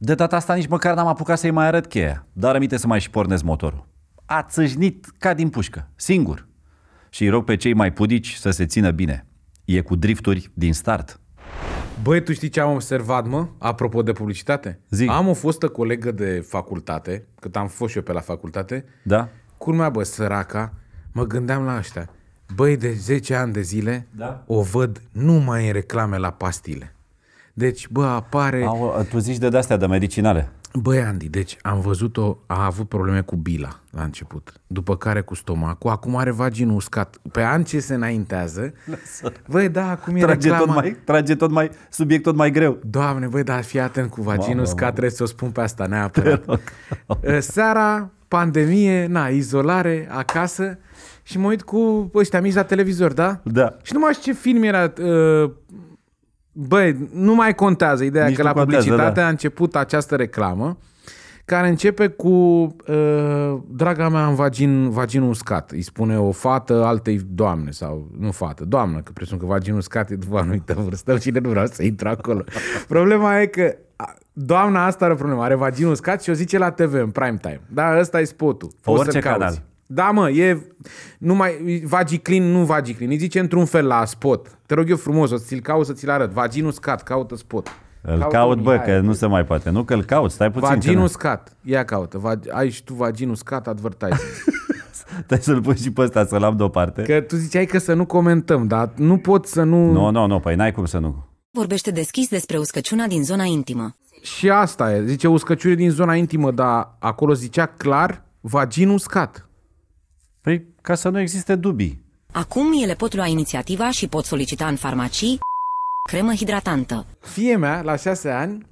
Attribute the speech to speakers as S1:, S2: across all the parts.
S1: De data asta nici măcar n-am apucat să-i mai arăt cheia, dar aminte să mai și pornesc motorul. A țâșnit ca din pușcă, singur. Și îi rog pe cei mai pudici să se țină bine. E cu drifturi din start.
S2: Băi, tu știi ce am observat, mă? Apropo de publicitate? Zi. Am o fostă colegă de facultate, cât am fost și eu pe la facultate. Da. Curmea, bă, săraca, mă gândeam la ăștia. Băi, de 10 ani de zile da. o văd numai în reclame la pastile. Deci, bă, apare... Au, ă, tu zici de astea, de medicinale. Băi, Andy, deci am văzut-o, a avut probleme cu bila la început, după care cu stomacul, acum are vaginul uscat. Pe an ce se înaintează, băi, da, acum e trage reclama. Tot mai, trage tot mai, subiect tot mai greu. Doamne, băi, dar fii atent cu vaginul Mamă, uscat, trebuie să o spun pe asta neapărat. Ă, seara, pandemie, na, izolare, acasă și mă uit cu ăștia mici la televizor, da? Da. Și nu mai știu ce film era... Uh, Băi, nu mai contează ideea Nici că la contează, publicitate da. a început această reclamă care începe cu uh, Draga mea, am vagin, vagin uscat. Îi spune o fată altei doamne sau nu fată, doamnă, că presupun că vagin uscat e după anumită vârstă și nu vreau să intru acolo. Problema e că doamna asta are problema, are vagin uscat și o zice la TV în prime time. Da, ăsta e spotul. orice canal. Cauzi. Da, mă, e numai vagiclin, nu vagiclin. Îi zice într-un fel la spot. Te rog eu frumos, o ți-l caut să ți-l arăt. Vagin scat, caută spot. Îl caut, bă, că
S1: nu se mai poate. Nu că îl caut, stai puțin. Vagin
S2: scat. Ia caută. ai și tu vagin scat, advertising.
S1: Trebuie să-l pui și pe ăsta, să-l am deoparte. Că
S2: tu ziceai că să nu comentăm, dar
S1: nu pot să nu... Nu, nu, nu, păi n-ai cum să nu. Vorbește deschis despre uscăciuna din zona intimă.
S2: Și asta e. Zice uscăciune din zona intimă, dar acolo zicea clar vagin scat. Păi, ca să nu existe dubii. Acum ele pot lua inițiativa și pot solicita în farmacii cremă hidratantă. Fie mea, la șase ani,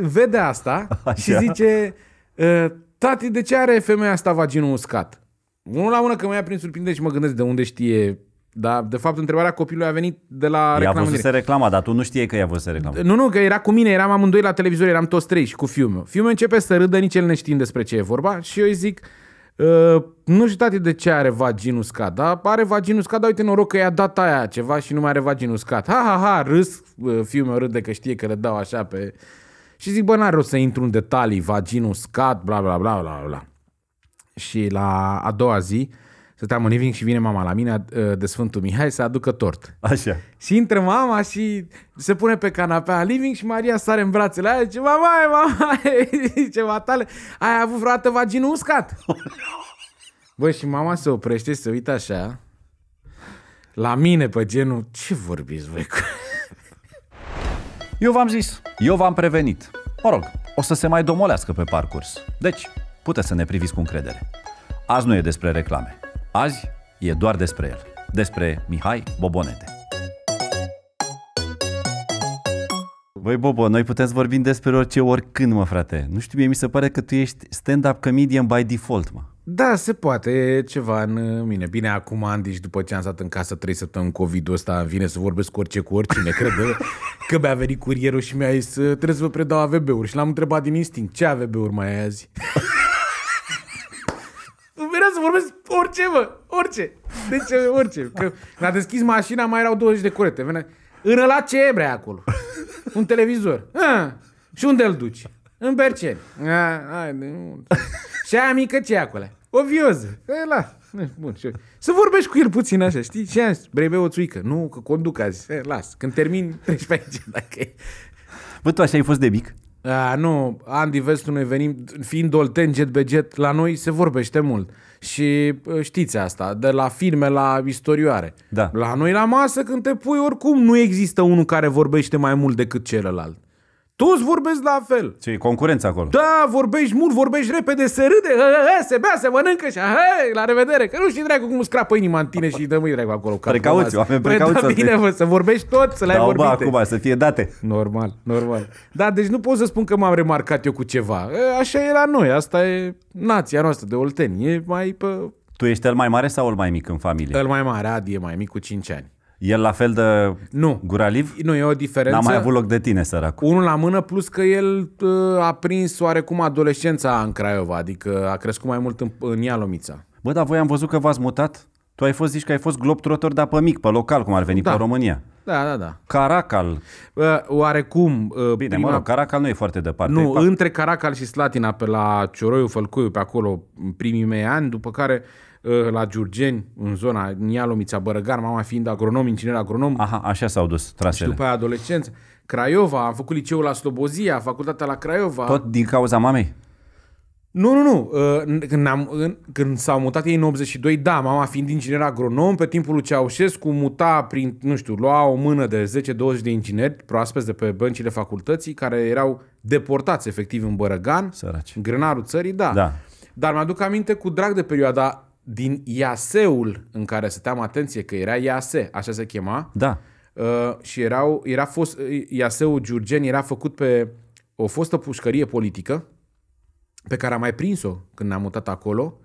S2: vede asta Așa. și zice ă, tati, de ce are femeia asta vaginul uscat? Unul la ună că mă ia prin surprindere și mă gândesc de unde știe dar, de fapt, întrebarea copilului a venit de la reclamă. I-a văzut se reclama, dar tu nu știi că i-a văzut reclama. Nu, nu, că era cu mine, eram amândoi la televizor, eram toți trei și cu fiul meu. Fiul meu începe să râdă, nici el ne știind despre ce e vorba și eu îi zic, Uh, nu știu tati de ce are vagin uscat, da? Are vagin uscat, dar uite noroc că i-a dat aia ceva și nu mai are vagin uscat. Ha, ha, ha, râs, uh, fiul meu râde că știe că le dau așa pe... Și zic, bă, n-are rost să intru în detalii, vagin uscat, bla, bla, bla, bla, bla. Și la a doua zi, uh, Stăteam în living și vine mama la mine uh, de Sfântul Mihai să aducă tort. Așa. Și intră mama și se pune pe canapea în living și Maria sare în brațele aia zice, mama, mama, zice, tale, ai avut vreodată vaginul uscat? Bă, și mama se oprește și se uită așa la mine pe genul, ce vorbiți voi cu... Eu v-am zis, eu v-am prevenit.
S1: Mă rog, o să se mai domolească pe parcurs. Deci, puteți să ne priviți cu încredere. Azi nu e despre reclame. Azi e doar despre el, despre Mihai Bobonete. Băi, Bobo, noi putem să vorbim despre orice, oricând, mă, frate. Nu știu, mie mi se pare că tu ești stand-up comedian by default, mă.
S2: Da, se poate, e ceva în uh, mine. Bine, acum, Andy, și după ce am stat în casă trei săptămâni COVID-ul ăsta, vine să vorbesc cu orice, cu oricine, cred că mi-a venit curierul și mi-a zis uh, trebuie să vă predau AVB-uri și l-am întrebat din instinct, ce AVB-uri mai ai azi? îmi să vorbesc orice, mă, orice. De ce, orice. Că mi-a deschis mașina, mai erau 20 de curete. Venea, în ăla ce e acolo? Un televizor. A, și unde îl duci? În Berceni. A, ai, de mult. Și aia mică ce acolo? O vioză. E, la. Bun, și Să vorbești cu el puțin așa, știi? Și aia, zis, brebe o țuică. Nu, că conduc azi. E, las. Când termin, treci pe aici. Dacă e. Bă, tu așa ai fost de mic? A, nu, Andy Vestul noi venim, fiind olten jet be jet, la noi se vorbește mult. Și uh, știți asta, de la filme la istorioare. Da. La noi la masă când te pui, oricum nu există unul care vorbește mai mult decât celălalt. Toți vorbesc la fel. Ce, e concurență acolo? Da, vorbești mult, vorbești repede, se râde, ha, ha, ha, se bea, se mănâncă și ha, la revedere, că nu știi dracu cum scrapă inima în tine și dă mâine dracu acolo. Precauți, oameni, precauți. Păi da, bine, mă, să vorbești tot, să le ai da, vorbite. acum, să fie date. Normal, normal. Da, deci nu pot să spun că m-am remarcat eu cu ceva. Așa e la noi, asta e nația noastră de olteni. E mai pe... Tu ești el mai mare sau el mai mic în familie? El mai mare, Adi e mai mic cu 5 ani. El
S1: la fel de nu. guraliv? Nu, e o diferență. N-a mai avut loc de tine, săracul.
S2: Unul la mână, plus că el uh, a prins oarecum adolescența în Craiova, adică a crescut mai mult în, în Ialomița. Bă, dar voi am văzut că v-ați mutat? Tu ai fost, zici că ai fost globtrotor, dar pe mic, pe local, cum ar veni, da. pe România. Da, da, da. Caracal. Oarecum. Uh, Bine, prima... mă rog, Caracal nu e foarte departe. Nu, între Caracal și Slatina, pe la Cioroiu, Fălcuiu, pe acolo, primii mei ani, după care Eh, la Giurgeni, în zona Nialomița, Bărăgar, mama fiind agronom, inginer agronom. Aha, așa s-au dus trasele. Și după aia adolescență. Craiova, am făcut liceul la Slobozia, facultatea la Craiova. Tot din cauza mamei? Nu, nu, nu. Eh, când, am, când s-au mutat ei în 82, da, mama fiind inginer agronom, pe timpul lui Ceaușescu muta prin, nu știu, lua o mână de 10-20 de ingineri proaspeți de pe băncile facultății, care erau deportați efectiv în Bărăgan, Săraci. în grânarul țării, da. da. Dar mi-aduc aminte cu drag de perioada din iaseul în care stăteam, atenție că era iase, așa se chema. Da. Uh, și erau, era fost, uh, iaseul Giurgen era făcut pe o fostă pușcărie politică pe care am mai prins-o când ne-am mutat acolo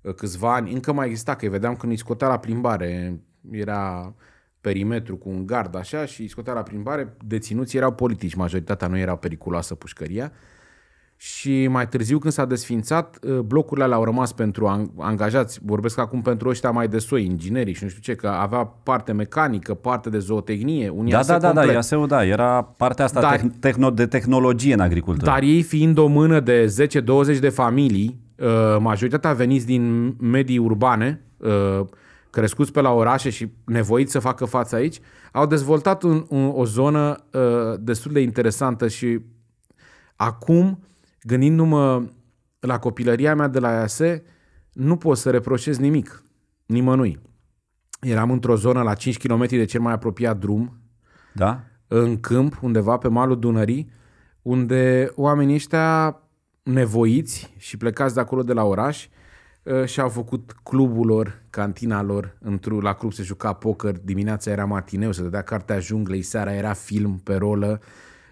S2: uh, câțiva ani, încă mai exista, că îi vedeam când îi scotea la plimbare, era perimetru cu un gard așa și îi scotea la plimbare, deținuții erau politici, majoritatea nu era periculoasă pușcăria și mai târziu când s-a desfințat, ă, blocurile alea au rămas pentru angajați, vorbesc acum pentru ăștia mai de soi, inginerii și nu știu ce, că avea parte mecanică, parte de zootehnie, un da, da, da, da, da. da, IASEU,
S1: da, era partea asta dar, tehno, de tehnologie în agricultură.
S2: Dar ei fiind o mână de 10-20 de familii, ă, majoritatea veniți din medii urbane, ă, crescuți pe la orașe și nevoiți să facă față aici, au dezvoltat un, un, o zonă destul de interesantă și acum Gândindu-mă la copilăria mea de la IAS, nu pot să reproșez nimic, nimănui. Eram într-o zonă la 5 km de cel mai apropiat drum, da? în câmp, undeva pe malul Dunării, unde oamenii ăștia nevoiți și plecați de acolo de la oraș ă, și-au făcut clubul lor, cantina lor, într-una la club se juca poker, dimineața era matineu, se dădea cartea junglei, seara era film pe rolă,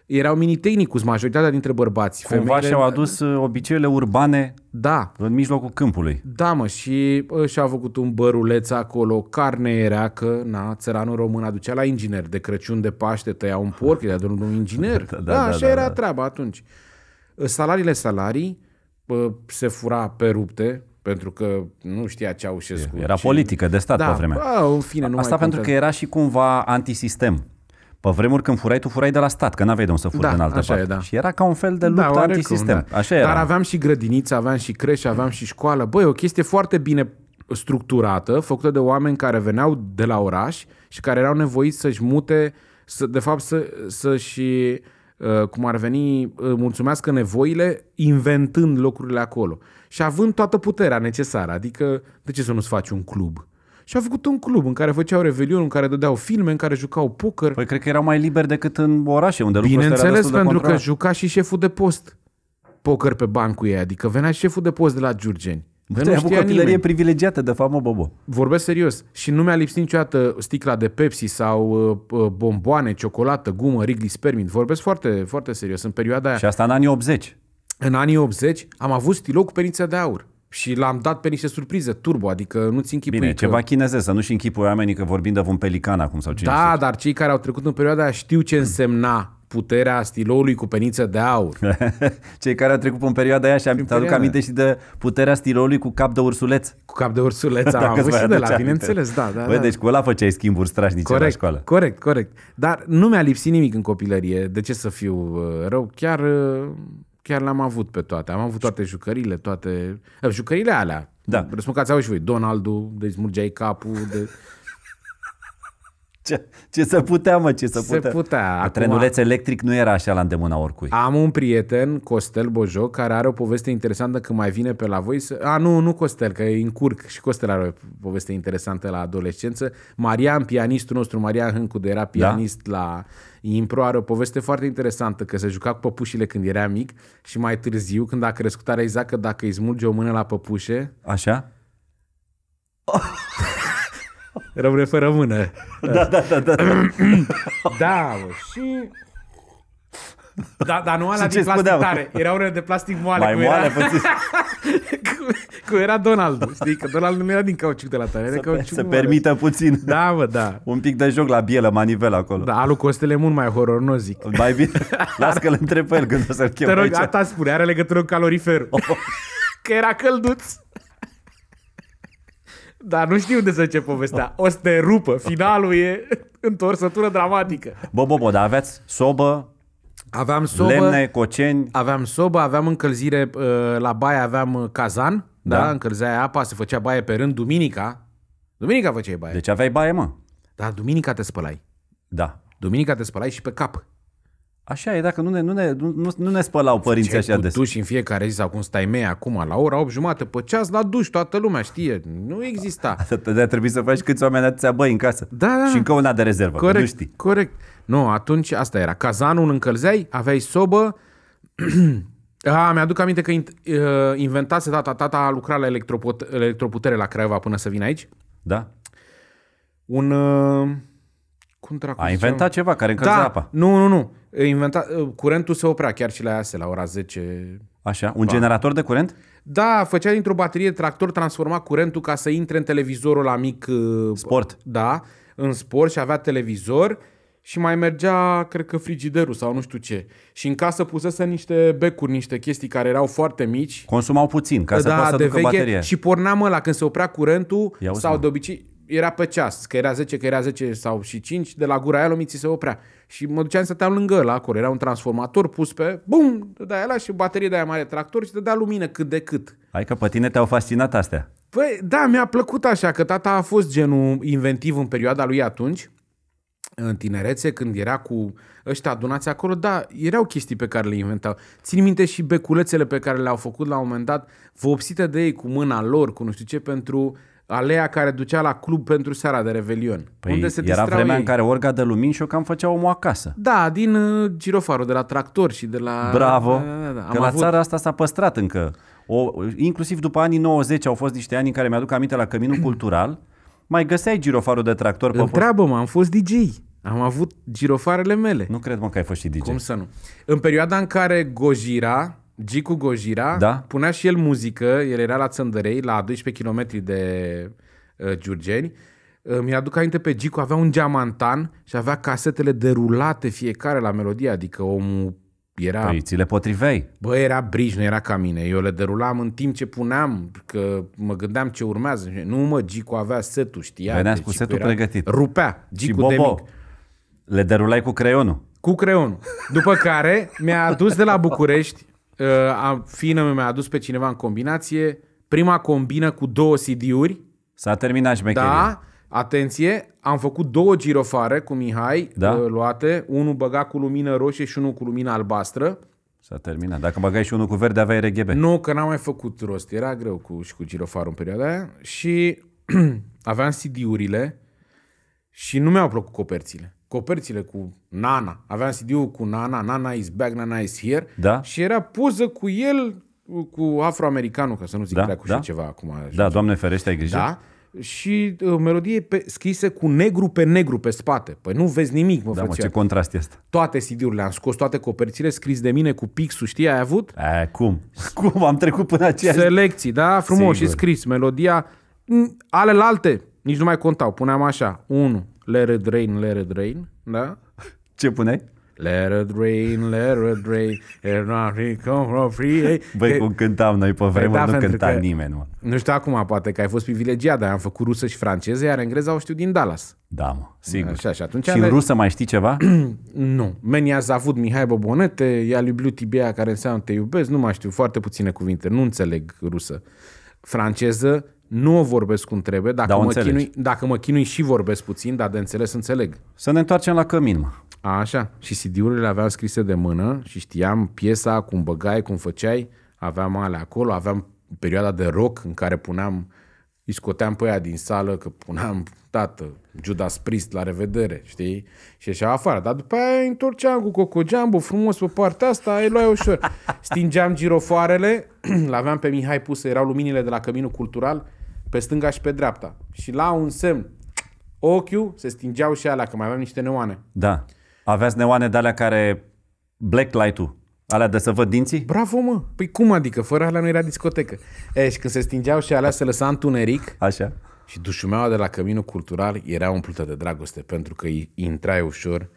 S2: erau minitehnicus majoritatea dintre bărbați. Cumva și-au adus uh, obiceiurile urbane da. în mijlocul câmpului. Da, mă, și uh, și-au făcut un băruleț acolo, carne era că, na, țăranul român aducea la inginer, de Crăciun, de Paște, tăia un porc, era de un inginer. Da, da, da, da, așa da, era da. treaba atunci. Uh, salariile salarii, se fura pe rupte, pentru că nu știa ce Ceaușescu. Era politică de stat da, pe vremea. Da, în fine, nu Asta mai pentru contează.
S1: că era și cumva antisistem. Pe vremuri când furai, tu furai de la stat, că n-aveai de unde să furi da, în altă așa parte. E, da. Și era
S2: ca un fel de da, luptă da, antisistem. da. Așa era. Dar aveam și grădiniță, aveam și creșă, aveam și școală. Băi, o chestie foarte bine structurată, făcută de oameni care veneau de la oraș și care erau nevoiți să-și mute, să, de fapt să, să și uh, cum ar veni, uh, mulțumească nevoile inventând locurile acolo. Și având toată puterea necesară, adică de ce să nu-ți faci un club? Și au făcut un club în care făceau revelion, în care dădeau filme, în care jucau poker. Păi cred că erau mai liberi decât în orașe, unde lucrurile Bineînțeles, pentru că juca și șeful de post poker pe bani cu ei, adică venea și șeful de post de la Giurgeni. Bă, nu știa nimeni.
S1: privilegiată, de fapt, mă, Bobo.
S2: Vorbesc serios. Și nu mi-a lipsit niciodată sticla de Pepsi sau uh, uh bomboane, ciocolată, gumă, Rigli spermint. Vorbesc foarte, foarte serios. În perioada aia... Și asta în anii 80. În anii 80 am avut stilou cu perința de aur și l-am dat pe niște surprize turbo, adică nu-ți închipui Bine, că... ceva
S1: chinezesc, să nu-și închipui oamenii că vorbim de un pelican acum sau cine Da,
S2: știu. dar cei care au trecut în perioada aia știu ce însemna puterea stiloului cu peniță de aur. cei care au trecut în perioada aia și am, aduc aminte și de puterea stiloului cu cap de ursuleț. Cu cap de ursuleț, am avut și de la, bineînțeles, da, da. Băi, da. deci
S1: cu ăla făceai schimburi strașnice corect, la școală.
S2: Corect, corect. Dar nu mi-a lipsit nimic în copilărie, de ce să fiu uh, rău, chiar uh, chiar le-am avut pe toate. Am avut toate jucările, toate... Eh, jucările alea. Da. Răspund că ați avut și voi. Donaldul, de smurgeai capul, de... Ce, ce să putea, mă, ce să se putea. putea. Acum, trenuleț
S1: electric nu era așa la îndemâna
S2: oricui. Am un prieten, Costel Bojo, care are o poveste interesantă când mai vine pe la voi. Să... A, nu, nu Costel, că e încurc. Și Costel are o poveste interesantă la adolescență. Marian, pianistul nostru, Marian de era da. pianist da? la Impro, are o poveste foarte interesantă, că se juca cu păpușile când era mic și mai târziu, când a crescut, are exact că dacă îi smulge o mână la păpușe... Așa? Rămâne fără mână. Da, da, da, da. Da, mă, și... Da, dar nu ala din plastic spuneam? tare. Era unele de plastic moale. Mai cum moale, păi era... cum, cum era Donald. Știi că Donald nu era din cauciuc de la tare. Era să, cauciuc să permită puțin. Da, mă, da. Un pic de joc la bielă, manivelă acolo. Da, alu Costele mult mai horror, nu zic. Mai bine, las că-l întreb pe el când o să-l chem Te rog, aici. asta spune, are legătură cu caloriferul. Oh. că era călduț. Dar nu știu de să ce povestea. O să te rupă. Finalul e întorsătură dramatică. Bă, bă, bă, dar aveți sobă, Aveam sobă, lemne, coceni. Aveam sobă, aveam încălzire uh, la baie, aveam uh, cazan, da, da încălzea apa, se făcea baie pe rând duminica. Duminica făceai baie. Deci aveai baie, mă. Da, duminica te spălai. Da. Duminica te spălai și pe cap. Așa e, dacă nu ne, nu ne, nu, nu ne spălau părinții Ziceai așa des. duci în fiecare zi sau cum stai mei acum, la ora 8 jumate pe ceas, la duș, toată lumea știe. Nu exista. De trebuie să faci câți oameni atâția băi în casă. Da, da. da. Și încă una de rezervă, corect, nu știi. Corect. Nu, atunci asta era. Cazanul încălzeai, aveai sobă. A, mi-aduc aminte că uh, inventase tata. Tata a lucrat la electroput- electroputere la Craiova până să vină aici. Da. Un... Uh, cum a inventat ceva care încălzea da, apa. Nu, nu, nu inventa, curentul se oprea chiar și la AS, la ora 10. Așa, un ba. generator de curent? Da, făcea dintr-o baterie tractor, transforma curentul ca să intre în televizorul la mic. Uh, sport. Da, în sport și avea televizor și mai mergea, cred că, frigiderul sau nu știu ce. Și în casă pusese niște becuri, niște chestii care erau foarte mici.
S1: Consumau puțin ca să da, poată să ducă baterie. Și
S2: porneam la când se oprea curentul sau de obicei era pe ceas, că era 10, că era 10 sau și 5, de la gura aia ți se oprea. Și mă duceam să lângă la acolo era un transformator pus pe, bum, dădea ăla și baterie de aia mare tractor și dădea lumină cât de cât. Hai că pe tine te-au fascinat astea. Păi da, mi-a plăcut așa că tata a fost genul inventiv în perioada lui atunci în tinerețe, când era cu ăștia adunați acolo, da, erau chestii pe care le inventau. Țin minte și beculețele pe care le-au făcut la un moment dat, vopsite de ei cu mâna lor, cu nu știu ce, pentru uh, alea care ducea la club pentru seara de Revelion. Păi unde se era vremea ei. în
S1: care Orga de Lumini și eu cam făcea omul acasă.
S2: Da, din uh, girofarul, de la tractor și de la... Bravo! Da, da, da. da am că la avut... țara asta
S1: s-a păstrat încă. O, inclusiv după anii 90 au fost niște ani în care mi-aduc aminte la Căminul Cultural, mai găseai girofarul de tractor. Pe
S2: Întreabă-mă, am fost DJ. Am avut girofarele mele. Nu cred, mă, că ai fost și DJ. Cum să nu? În perioada în care Gojira, Gicu Gojira da? punea și el muzică, el era la Țăndărei, la 12 km de uh, Giurgeni. Uh, mi-aduc aminte pe Gicu, avea un geamantan și avea casetele derulate fiecare la melodie, adică omul era... Păi ți le potrivei. Bă, era brici, nu era ca mine. Eu le derulam în timp ce puneam, că mă gândeam ce urmează. Nu mă, Gicu avea setul, știa. Veneați deci, cu setul era... pregătit.
S1: Rupea, Gicu și de mic. le derulai cu creionul.
S2: Cu creionul. După care mi-a adus de la București Uh, fină mi-a adus pe cineva în combinație, prima combină cu două CD-uri. S-a terminat și Da, atenție, am făcut două girofare cu Mihai da? Uh, luate, unul băga cu lumină roșie și unul cu lumină albastră. S-a terminat. Dacă băgai și unul cu verde, aveai RGB. Nu, că n-am mai făcut rost. Era greu cu, și cu girofarul în perioada aia. Și aveam CD-urile și nu mi-au plăcut coperțile coperțile cu Nana. Aveam CD-ul cu Nana, Nana is back, Nana is here. Da. Și era poză cu el, cu afroamericanul, ca să nu zic da, cu da? și ceva acum. Ajunge. Da,
S1: doamne ferește, ai grijă. Da.
S2: Și uh, melodie pe, scrisă cu negru pe negru pe spate. Păi nu vezi nimic, mă Da, mă, ce contrast este. Toate CD-urile am scos, toate coperțile scris de mine cu pixul, știi, ai avut? A, cum? Cum? Am trecut până aceeași... Selecții, da, frumos Sigur. și scris. Melodia, alelalte, nici nu mai contau. Puneam așa, 1, Let it rain, let it rain, da? Ce puneai? Let it rain, let it rain, and nothing come from free. Băi, cum cântam noi pe păi vremuri, păi da, nu cânta că, nimeni, mă. Nu știu acum, poate că ai fost privilegiat, dar am făcut rusă și franceză, iar engleza o știu din Dallas. Da, mă, sigur. Așa, și atunci și ale... în rusă mai știi ceva? nu. Meni a avut Mihai Bobonete, i-a iubiu Tibia, care înseamnă te iubesc, nu mai știu, foarte puține cuvinte, nu înțeleg rusă. Franceză, nu o vorbesc cum trebuie, dacă, da, mă, chinui, dacă mă chinui și vorbesc puțin, dar de înțeles înțeleg. Să ne întoarcem la cămin, mă. A, așa. Și CD-urile le aveam scrise de mână și știam piesa, cum băgai, cum făceai, aveam alea acolo, aveam perioada de rock în care puneam îi scoteam pe aia din sală, că puneam, tată, Judas Priest, la revedere, știi? Și așa afară. Dar după aia îi întorceam cu cocogeambu frumos pe partea asta, îi luai ușor. Stingeam girofoarele, l-aveam pe Mihai pus erau luminile de la Căminul Cultural, pe stânga și pe dreapta. Și la un semn, ochiul, se stingeau și alea, că mai aveam niște neoane.
S1: Da. Aveați neoane de alea care light ul Alea de să
S2: văd dinții? Bravo, mă! Păi cum adică? Fără alea nu era discotecă. E, eh, și când se stingeau și alea se lăsa întuneric. Așa. Și dușumeaua de la Căminul Cultural era umplută de dragoste, pentru că îi intrai ușor.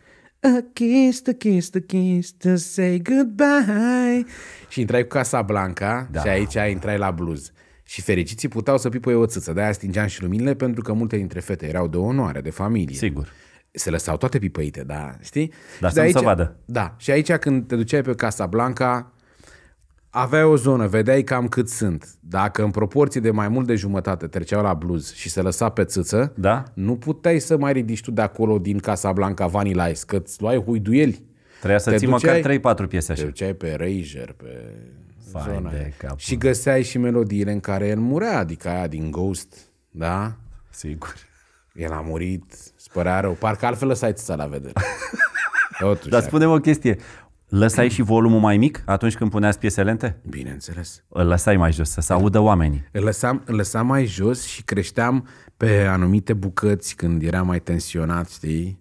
S2: A kiss, a kiss, a kiss, to say goodbye. Și intrai cu Casa Blanca da. și aici intrai la blues. Și fericiții puteau să pipăie o țâță, de-aia stingeam și luminile pentru că multe dintre fete erau de onoare, de familie. Sigur se lăsau toate pipăite, da, știi? Dar să aici, nu se vadă. Da, și aici când te duceai pe Casa Blanca, aveai o zonă, vedeai cam cât sunt. Dacă în proporție de mai mult de jumătate treceau la bluz și se lăsa pe țâță, da? nu puteai să mai ridici tu de acolo din Casa Blanca Vanilla Ice, că îți luai huiduieli. Trebuia să te ții duceai, măcar 3-4 piese așa. Te duceai pe Ranger, pe Fai zona de capul. Și găseai și melodiile în care el murea, adică aia din Ghost, da? Sigur el a murit, spărea rău. Parcă altfel lăsai țița la vedere.
S1: Totuși, Dar da. spune o chestie. Lăsai și volumul mai mic
S2: atunci când puneați piese lente? Bineînțeles.
S1: Îl lăsai mai jos, să se audă oamenii.
S2: Îl lăsam, îl lăsam mai jos și creșteam pe anumite bucăți când era mai tensionat, știi?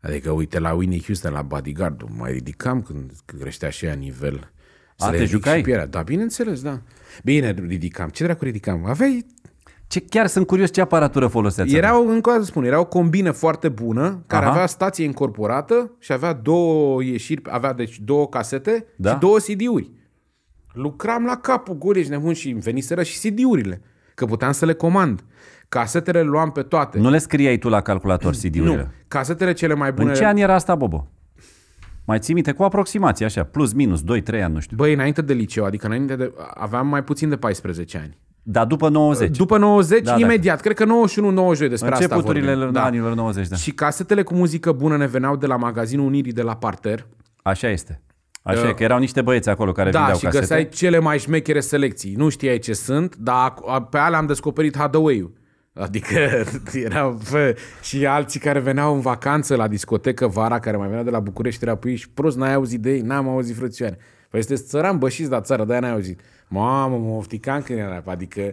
S2: Adică, uite, la Winnie Houston, la bodyguard mai ridicam când creștea și ea nivel. Să A, te jucai? Și pielea. Da, bineînțeles, da. Bine, ridicam. Ce dracu ridicam? Aveai ce chiar sunt curios ce aparatură foloseați. Erau, încă o dată spun, era o combină foarte bună, care Aha. avea stație incorporată și avea două ieșiri, avea deci două casete da? și două CD-uri. Lucram la capul gurii și nebun și veniseră și CD-urile, că puteam să le comand. Casetele le luam pe toate. Nu le scriai tu la calculator CD-urile? Nu. Casetele cele mai bune... În ce an era asta, Bobo?
S1: Mai ții minte cu aproximație, așa, plus, minus, 2-3 ani, nu
S2: știu. Băi, înainte de liceu, adică înainte de... aveam mai puțin de 14 ani. Dar după 90. După 90, da, da, imediat. Da. Cred că 91-92 despre asta vorbim. da. anilor 90, da. Și casetele cu muzică bună ne veneau de la magazinul Unirii de la Parter.
S1: Așa este. Așa uh, că erau niște băieți acolo care da, vindeau casete. Da, și găseai
S2: cele mai șmechere selecții. Nu știai ce sunt, dar pe alea am descoperit hadaway ul Adică erau fă, și alții care veneau în vacanță la discotecă vara, care mai veneau de la București, era pui și prost, n-ai auzit de ei, n-am auzit frățioare. Păi este țăran bășiți la țară, de-aia n-ai auzit. Mamă, mă ofticam când era Adică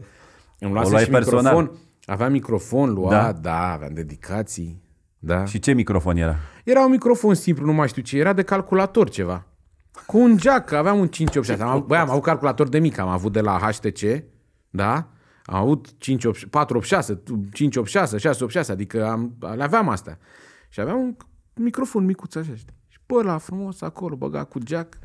S2: îmi luase și personal. microfon. Aveam microfon luat, da. da, aveam dedicații. Da. Și ce microfon era? Era un microfon simplu, nu mai știu ce, era de calculator ceva. Cu un jack, aveam un 586. băi, am avut calculator de mic, am avut de la HTC, da? Am avut 486, 586, 686, adică am, le aveam astea. Și aveam un microfon micuț așa, știi? Și pe ăla frumos acolo, băga cu jack.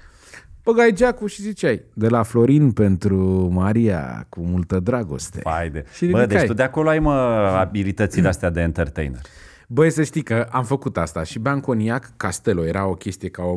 S2: Băgai geacul și ziceai, de la Florin pentru Maria, cu multă dragoste. Haide. Și Bă, deci tu de acolo ai, mă, abilitățile astea de entertainer. Băi, să știi că am făcut asta și beam coniac, Castelo, era o chestie ca, o,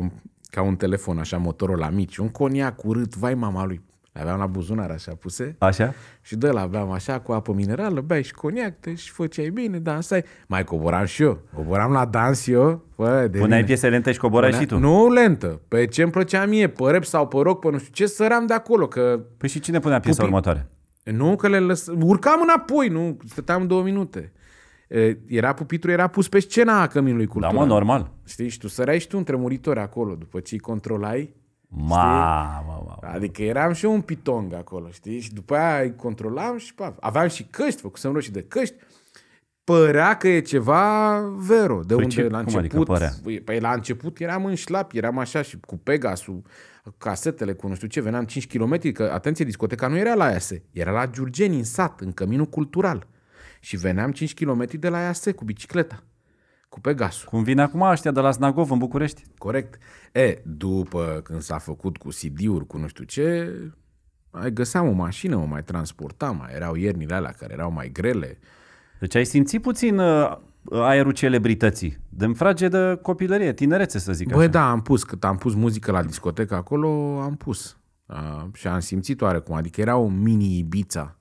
S2: ca un telefon așa, motorul la mici, un coniac urât, vai mama lui, aveam la buzunar așa puse. Așa? Și de la aveam așa cu apă minerală, beai și coniac, și făceai bine, dansai. Mai coboram și eu. Coboram la dans eu. Bă, de Puneai mine. piese lente
S1: și coborai Punea... și tu. Nu lentă.
S2: Pe ce îmi plăcea mie, pe rep sau pe rock, pe nu știu ce, săram de acolo. Că... Păi și cine punea piesa Pupi... următoare? Nu, că le lăs... urcam înapoi, nu, stăteam două minute era pupitru, era pus pe scena a Căminului Cultural. Da, mă, normal. Știi, și tu săreai și tu între muritori acolo, după ce îi controlai, Mamă, mamă. Adică eram și eu un pitong acolo, știi? Și după aia îi controlam și pa, aveam și căști, făcusem roșii de căști. Părea că e ceva vero. De adică păi unde ce, la început... Adică păi la început eram în șlap, eram așa și cu Pegasul, casetele cu nu știu ce, veneam 5 km, că atenție, discoteca nu era la AS, era la Giurgeni, în sat, în căminul cultural. Și veneam 5 km de la AS cu bicicleta cu Pegasus. Cum vine acum ăștia de la Snagov în București. Corect. E, după când s-a făcut cu CD-uri, cu nu știu ce, mai găseam o mașină, o mai transportam, mai erau iernile alea care erau mai grele. Deci ai simțit puțin uh, aerul celebrității, de
S1: frage de copilărie, tinerețe să
S2: zic Bă, așa. da, am pus, cât am pus muzică la discotecă acolo, am pus. Uh, și am simțit oarecum, adică era o mini Ibiza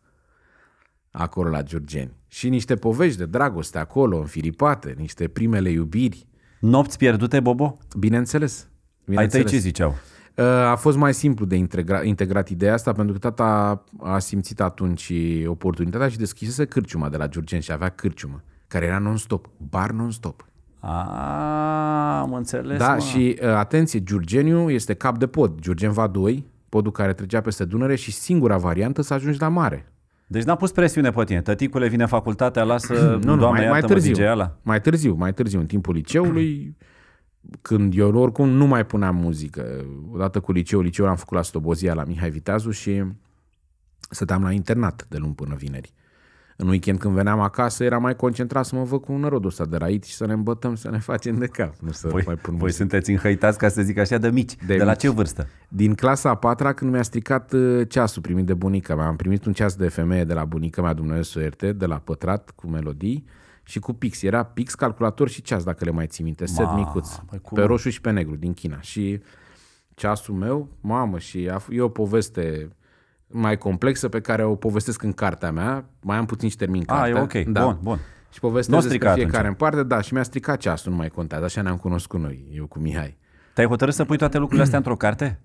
S2: acolo la Giurgeni. Și niște povești de dragoste acolo, Filipate, niște primele iubiri. Nopți pierdute, Bobo? Bineînțeles. bineînțeles. Ai tăi ce ziceau? Uh, a fost mai simplu de integra- integrat ideea asta pentru că tata a simțit atunci oportunitatea și deschisese cârciuma de la Giurgen și avea cârciumă, care era non-stop, bar non-stop.
S1: A, am înțeles. Da, mă. și
S2: uh, atenție, Giurgeniu este cap de pod, Giurgen Vadoi, podul care trecea peste Dunăre și singura variantă să ajungi la mare. Deci n-a pus presiune pe
S1: tine. Tăticule vine facultatea, lasă, nu, nu, doamne, mai, mai târziu,
S2: mai târziu, mai târziu, în timpul liceului, când eu oricum nu mai puneam muzică. Odată cu liceul, liceul am făcut la Stobozia la Mihai Viteazu și stăteam la internat de luni până vineri. În weekend când veneam acasă era mai concentrat să mă văd cu un rodul ăsta de rait și să ne îmbătăm, să ne facem de cap. Nu să voi, mai pun voi sunteți înhăitați, ca să zic așa, de mici. De, de mici. la ce vârstă? Din clasa a patra când mi-a stricat uh, ceasul primit de bunica mea. Am primit un ceas de femeie de la bunica mea, Dumnezeu să de la pătrat, cu melodii și cu pix. Era pix, calculator și ceas, dacă le mai ții minte, set Ma, micuț, păi pe roșu și pe negru, din China. Și ceasul meu, mamă, și eu e o poveste mai complexă pe care o povestesc în cartea mea. Mai am puțin și termin cartea. Ah, e ok. Da. Bun, bun. Și povestesc despre fiecare atunci. în parte, da, și mi-a stricat ceasul, nu mai contează. Așa ne-am cunoscut noi, eu cu Mihai. Te-ai hotărât să pui toate lucrurile astea într-o carte?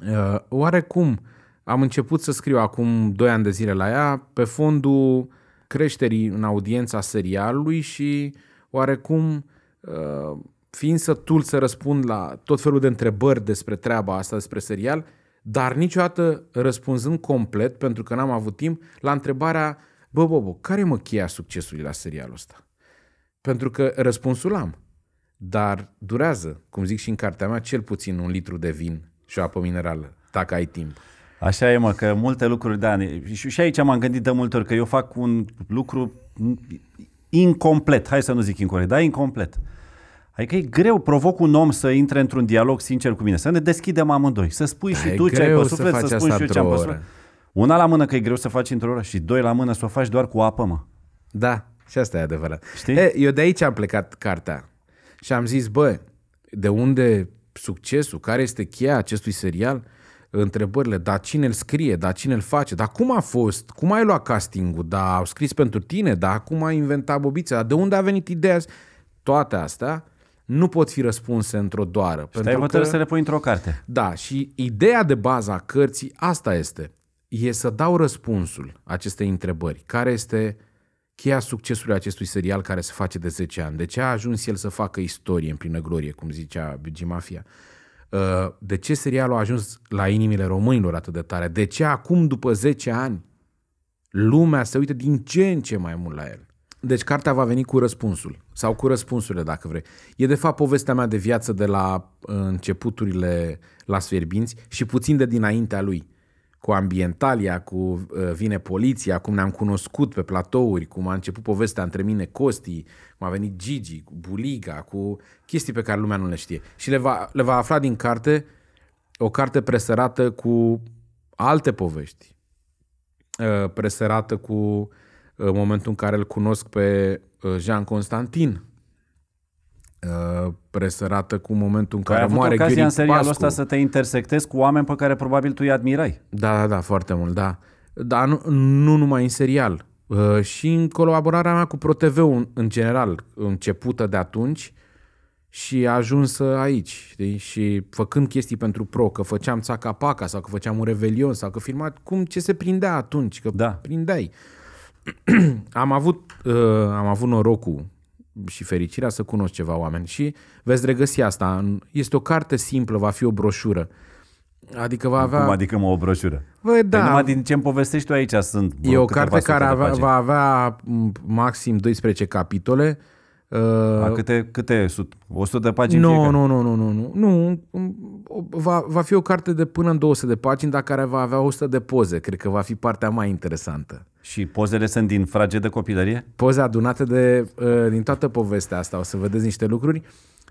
S2: Uh, oarecum. Am început să scriu acum 2 ani de zile la ea pe fondul creșterii în audiența serialului și oarecum uh, fiind sătul să răspund la tot felul de întrebări despre treaba asta, despre serial, dar niciodată răspunzând complet, pentru că n-am avut timp, la întrebarea, bă, bă, bă, care mă cheia succesului la serialul ăsta? Pentru că răspunsul am, dar durează, cum zic și în cartea mea, cel puțin un litru de vin și o apă minerală,
S1: dacă ai timp. Așa e, mă, că multe lucruri, da, și, aici m-am gândit de multe ori că eu fac un lucru incomplet, hai să nu zic incorrect, dar incomplet. Adică e greu, provoc un om să intre într-un dialog sincer cu mine, să ne deschidem amândoi, să spui da, și tu ce ai pe suflet, să, să spui și eu ce am pe suflet. Una la mână că e greu să faci într-o oră și doi la mână să o faci doar cu
S2: apă, mă. Da, și asta e adevărat. Știi? E, eu de aici am plecat cartea și am zis, bă, de unde succesul, care este cheia acestui serial, întrebările, dar cine îl scrie, dar cine îl face, dar cum a fost, cum ai luat castingul, dar au scris pentru tine, dar cum ai inventat bobița, dar de unde a venit ideea, toate astea nu pot fi răspunse într-o doară. Și pentru că să le pui într-o carte. Da, și ideea de bază a cărții asta este, e să dau răspunsul acestei întrebări. Care este cheia succesului acestui serial care se face de 10 ani? De ce a ajuns el să facă istorie în plină glorie, cum zicea Birgi Mafia? Uh, de ce serialul a ajuns la inimile românilor atât de tare? De ce acum, după 10 ani, lumea se uită din ce în ce mai mult la el? Deci cartea va veni cu răspunsul sau cu răspunsurile, dacă vrei. E de fapt povestea mea de viață de la uh, începuturile la Sfierbinți și puțin de dinaintea lui. Cu ambientalia, cu uh, vine poliția, cum ne-am cunoscut pe platouri, cum a început povestea între mine Costi, cum a venit Gigi, cu Buliga, cu chestii pe care lumea nu le știe. Și le va, le va afla din carte o carte presărată cu alte povești, uh, presărată cu în momentul în care îl cunosc pe uh, Jean Constantin, uh, presărată cu momentul în păi care, moare ocazia Pascu. în serialul Pascu. ăsta
S1: să te intersectezi cu oameni pe care probabil
S2: tu îi admirai. Da, da, da, foarte mult, da. Dar nu, nu numai în serial. Uh, și în colaborarea mea cu ProTV în general, începută de atunci și ajunsă aici, știi? Și făcând chestii pentru pro, că făceam țaca paca sau că făceam un revelion sau că filmat cum ce se prindea atunci, că da. prindeai. am, avut, uh, am avut norocul și fericirea să cunosc ceva oameni și veți regăsi asta. Este o carte simplă, va fi o broșură. Adică va avea... Cum adică mă, o broșură? Bă, păi da. Păi numai din ce îmi povestești tu aici sunt... e o carte care avea, va avea maxim 12 capitole Uh, A câte, câte 100 de pagini? Nu, nu, nu, nu, nu, nu. nu um, va, va fi o carte de până în 200 de pagini, dar care va avea 100 de poze. Cred că va fi partea mai interesantă.
S1: Și pozele sunt din frage de copilărie?
S2: Poze adunate de, uh, din toată povestea asta. O să vedeți niște lucruri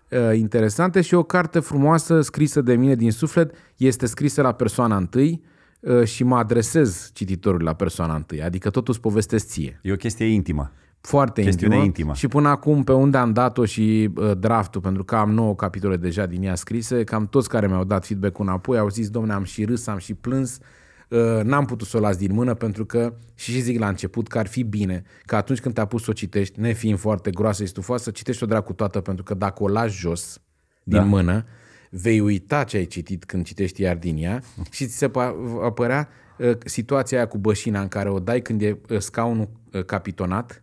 S2: uh, interesante și o carte frumoasă scrisă de mine din suflet. Este scrisă la persoana întâi uh, și mă adresez cititorului la persoana întâi. Adică totul îți povestesc ție. E o chestie intimă foarte intimă. intimă. Și până acum, pe unde am dat-o și uh, draftul, pentru că am 9 capitole deja din ea scrise, cam toți care mi-au dat feedback-ul înapoi au zis, domne, am și râs, am și plâns, uh, n-am putut să o las din mână pentru că, și zic la început, că ar fi bine că atunci când te-a pus să o citești, nefiind foarte groasă și stufoasă, citești-o dracu toată pentru că dacă o lași jos din da. mână, vei uita ce ai citit când citești iar din ea și ți se apărea uh, situația aia cu bășina în care o dai când e uh, scaunul uh, capitonat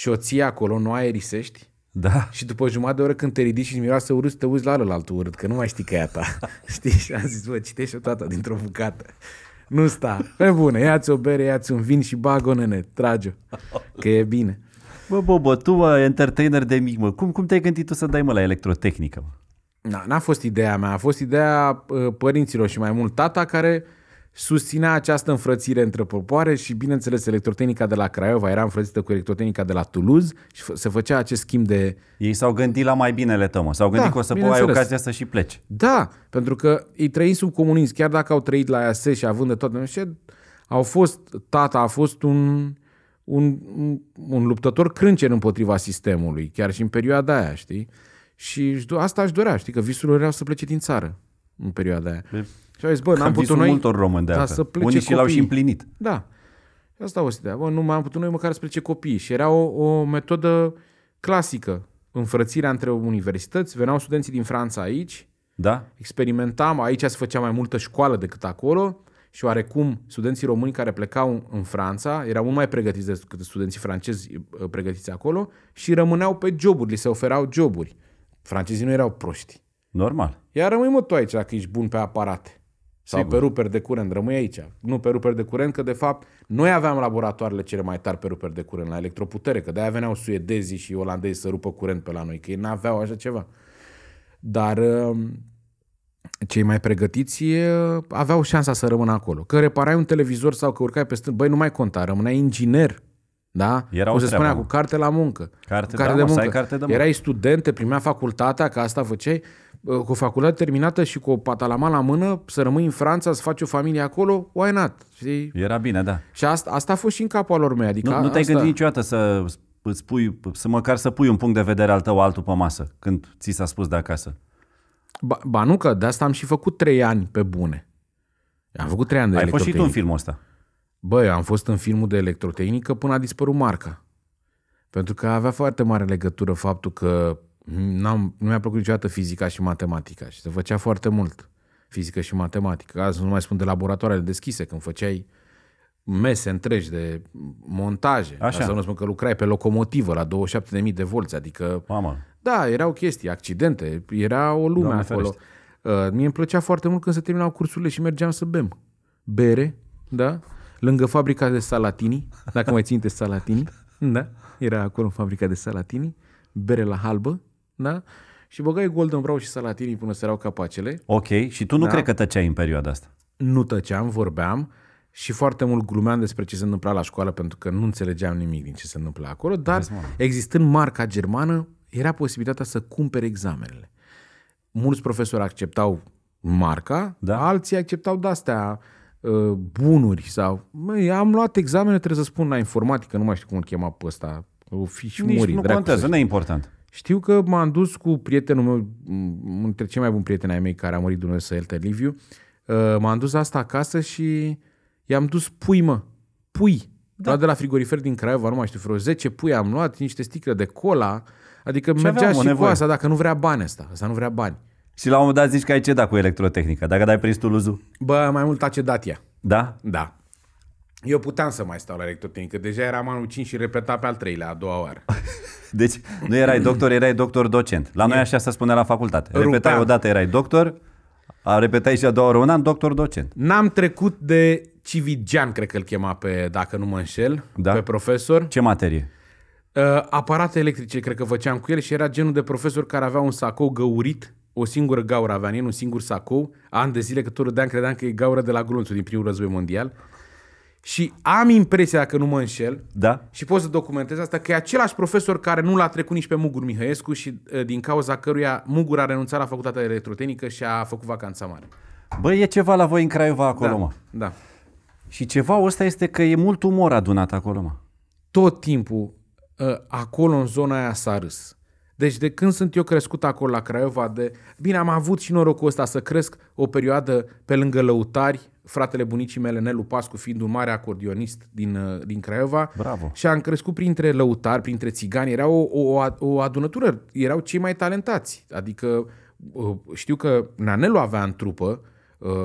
S2: și o ții acolo, nu aerisești, da. Și după jumătate de oră când te ridici și miroase urât, te uiți la ălălalt urât, că nu mai știi că e a ta. știi? Și am zis, bă, citește o toată dintr-o bucată. Nu sta. Pe bune, ia-ți o bere, ia-ți un vin și bagă nene, trage că e bine. Bă, Bobo, tu, bă, entertainer de mic, mă, cum, cum te-ai gândit tu să dai,
S1: mă, la electrotehnică, mă?
S2: Na, n-a fost ideea mea, a fost ideea uh, părinților și mai mult tata care uh, susținea această înfrățire între popoare și, bineînțeles, electrotehnica de la Craiova era înfrățită cu electrotehnica de la Toulouse și se făcea acest schimb de... Ei s-au gândit la mai binele, Tămă. S-au gândit da, că o să ai ocazia să și pleci. Da, pentru că ei trăi sub comunism, chiar dacă au trăit la IAS și având de toate, au fost, tata a fost un, un, un luptător crâncen împotriva sistemului, chiar și în perioada aia, știi? Și asta aș dorea, știi, că visul lor era să plece din țară în perioada aia. Și au zis, bă, n-am putut noi... multor români de da, să plece Unii și l-au și împlinit. Da. Asta o să Bă, nu mai am putut noi măcar să plece copiii. Și era o, o metodă clasică. Înfrățirea între universități. Veneau studenții din Franța aici. Da. Experimentam. Aici se făcea mai multă școală decât acolo. Și oarecum studenții români care plecau în Franța erau mult mai pregătiți decât studenții francezi pregătiți acolo și rămâneau pe joburi, li se oferau joburi. Francezii nu erau proști. Normal. Iar rămâi mă tu aici dacă ești bun pe aparate.
S1: Sau Sigur. pe ruperi
S2: de curent, rămâi aici. Nu pe ruperi de curent, că de fapt noi aveam laboratoarele cele mai tari pe ruperi de curent la electroputere, că de-aia veneau suedezii și olandezii să rupă curent pe la noi, că ei n-aveau așa ceva. Dar um, cei mai pregătiți aveau șansa să rămână acolo. Că reparai un televizor sau că urcai pe stâlp, băi, nu mai conta, rămâneai inginer. Da? Era Cum se spunea, cu carte la muncă. Carte, cu carte da, de muncă. Carte de muncă. Erai student, te primea facultatea, că asta făceai cu o facultate terminată și cu o patalama la mână, să rămâi în Franța, să faci o familie acolo, why not? Știi? Era bine, da. Și asta, asta a fost și în capul lor mei. Adică nu, nu te-ai asta... gândit
S1: niciodată să îți pui, să măcar să pui un punct de vedere al tău altul pe masă, când
S2: ți s-a spus de acasă? Ba, ba nu că de asta am și făcut trei ani pe bune. Am făcut trei ani de Ai fost și tu în filmul ăsta. Băi, am fost în filmul de electrotehnică până a dispărut marca. Pentru că avea foarte mare legătură faptul că Mm, n-am, nu mi-a plăcut niciodată fizica și matematica și se făcea foarte mult fizică și matematică. Azi nu mai spun de laboratoarele deschise, când făceai mese întregi de montaje. Așa. Asta nu spun că lucrai pe locomotivă la 27.000 de volți, adică... Mama. Da, erau chestii, accidente, era o lume Doamne acolo. Uh, mie îmi plăcea foarte mult când se terminau cursurile și mergeam să bem bere, da? Lângă fabrica de salatini, dacă mai ținte salatini, da. da? Era acolo fabrica de salatini, bere la halbă, da? Și băgai Golden Brown și Salatini până se erau capacele. Ok, și tu nu da? crezi că tăceai în perioada asta? Nu tăceam, vorbeam și foarte mult glumeam despre ce se întâmpla la școală pentru că nu înțelegeam nimic din ce se întâmpla acolo, dar existând marca germană, era posibilitatea să cumpere examenele. Mulți profesori acceptau marca, da. alții acceptau de-astea ă, bunuri sau... Măi, am luat examene, trebuie să spun la informatică, nu mai știu cum îl chema pe ăsta, o fi și Nici muri, nu contează, nu e important. Știu că m-am dus cu prietenul meu, unul dintre cei mai buni prieteni ai mei care a murit Dumnezeu să ielte Liviu, uh, m-am dus asta acasă și i-am dus pui, mă, pui. Da. Luat de la frigorifer din Craiova, nu mai știu, vreo 10 pui am luat, niște sticle de cola, adică ce mergea și nevoie. cu asta, dacă nu vrea bani asta, asta nu vrea bani.
S1: Și la un moment dat zici că ai cedat cu electrotehnica, dacă dai prins Toulouse
S2: Bă, mai mult a cedat ea. Da? Da. Eu puteam să mai stau la electrotehnic, că deja eram anul 5 și repeta pe al treilea, a doua oară. Deci nu erai doctor, erai doctor docent. La noi
S1: așa se spune la facultate. Repetai o dată, erai doctor, a repetai și a doua oară un an, doctor docent.
S2: N-am trecut de Civigean, cred că îl chema pe, dacă nu mă înșel, da? pe profesor. Ce materie? Uh, aparate electrice, cred că făceam cu el și era genul de profesor care avea un sacou găurit, o singură gaură avea în el, un singur sacou, ani de zile, că tot râdeam, credeam că e gaură de la glonțul din primul război mondial. Și am impresia, dacă nu mă înșel, da? și pot să documentez asta, că e același profesor care nu l-a trecut nici pe Mugur Mihăescu și ă, din cauza căruia Mugur a renunțat la facultatea de electrotehnică și a făcut vacanța mare. Băi, e ceva la voi în Craiova acolo, da, mă. Da. Și ceva ăsta este că e mult umor adunat acolo, mă. Tot timpul ă, acolo în zona aia s-a râs. Deci de când sunt eu crescut acolo la Craiova, de... bine, am avut și norocul ăsta să cresc o perioadă pe lângă lăutari, fratele bunicii mele, Nelu Pascu, fiind un mare acordionist din, uh, din Craiova. Bravo. Și am crescut printre lăutari, printre țigani. Era o, o, o adunătură, erau cei mai talentați. Adică uh, știu că Nanelu avea în trupă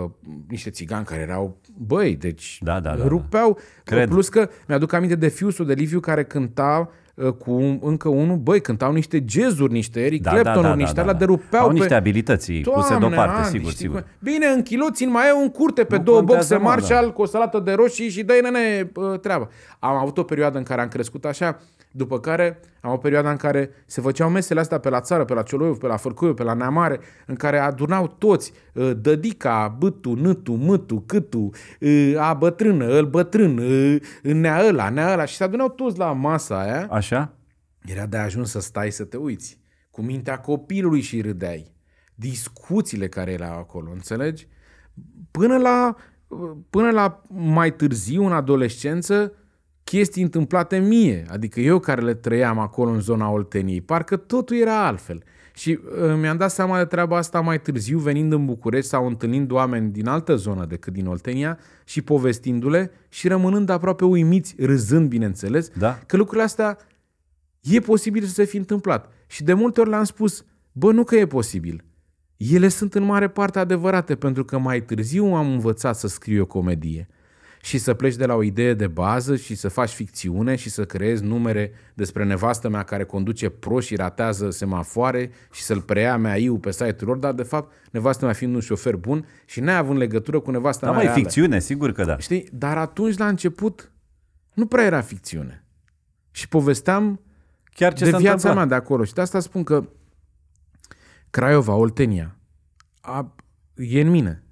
S2: Uh, niște țigani care erau, băi, deci da, da, da, da. rupeau. Cred. Plus că mi-aduc aminte de fiusul de Liviu care cânta Uh, cu încă unul, băi, cântau niște jazzuri, niște Eric da, Clapton, da, da, niște da, da, alea, derupeau Au pe... niște abilități Doamne, puse deoparte, ani, sigur, sigur. Cum... Bine, în kilo țin mai e un curte pe nu două boxe Marshall da. cu o salată de roșii și dai i nene uh, treaba. Am avut o perioadă în care am crescut așa, uh, după care am o perioadă în care se făceau mesele astea pe la țară, pe la Cioloiu, pe la Fărcuiu, pe la Neamare, în care adunau toți uh, dădica, bătu, nătu, mătu, câtu, uh, a bătrână, îl bătrân, uh, nea ăla, nea ăla și se adunau toți la masa aia. Așa? Era de ajuns să stai să te uiți cu mintea copilului și râdeai. Discuțiile care erau acolo, înțelegi? Până la, până la mai târziu, în adolescență, chestii întâmplate mie, adică eu care le trăiam acolo în zona Olteniei, parcă totul era altfel. Și uh, mi-am dat seama de treaba asta mai târziu, venind în București sau întâlnind oameni din altă zonă decât din Oltenia și povestindu-le și rămânând aproape uimiți, râzând, bineînțeles, da. că lucrurile astea e posibil să se fi întâmplat. Și de multe ori le-am spus, bă, nu că e posibil. Ele sunt în mare parte adevărate, pentru că mai târziu am învățat să scriu o comedie și să pleci de la o idee de bază și să faci ficțiune și să creezi numere despre nevastă mea care conduce pro și ratează semafoare și să-l preia mea iu pe site-ul lor, dar de fapt nevastă mea fiind un șofer bun și avut legătură cu nevastă da, mea mai ficțiune, sigur că da. Știi? Dar atunci la început nu prea era ficțiune. Și povesteam Chiar ce de viața întâmplat. mea de acolo. Și de asta spun că Craiova, Oltenia, a, e în mine.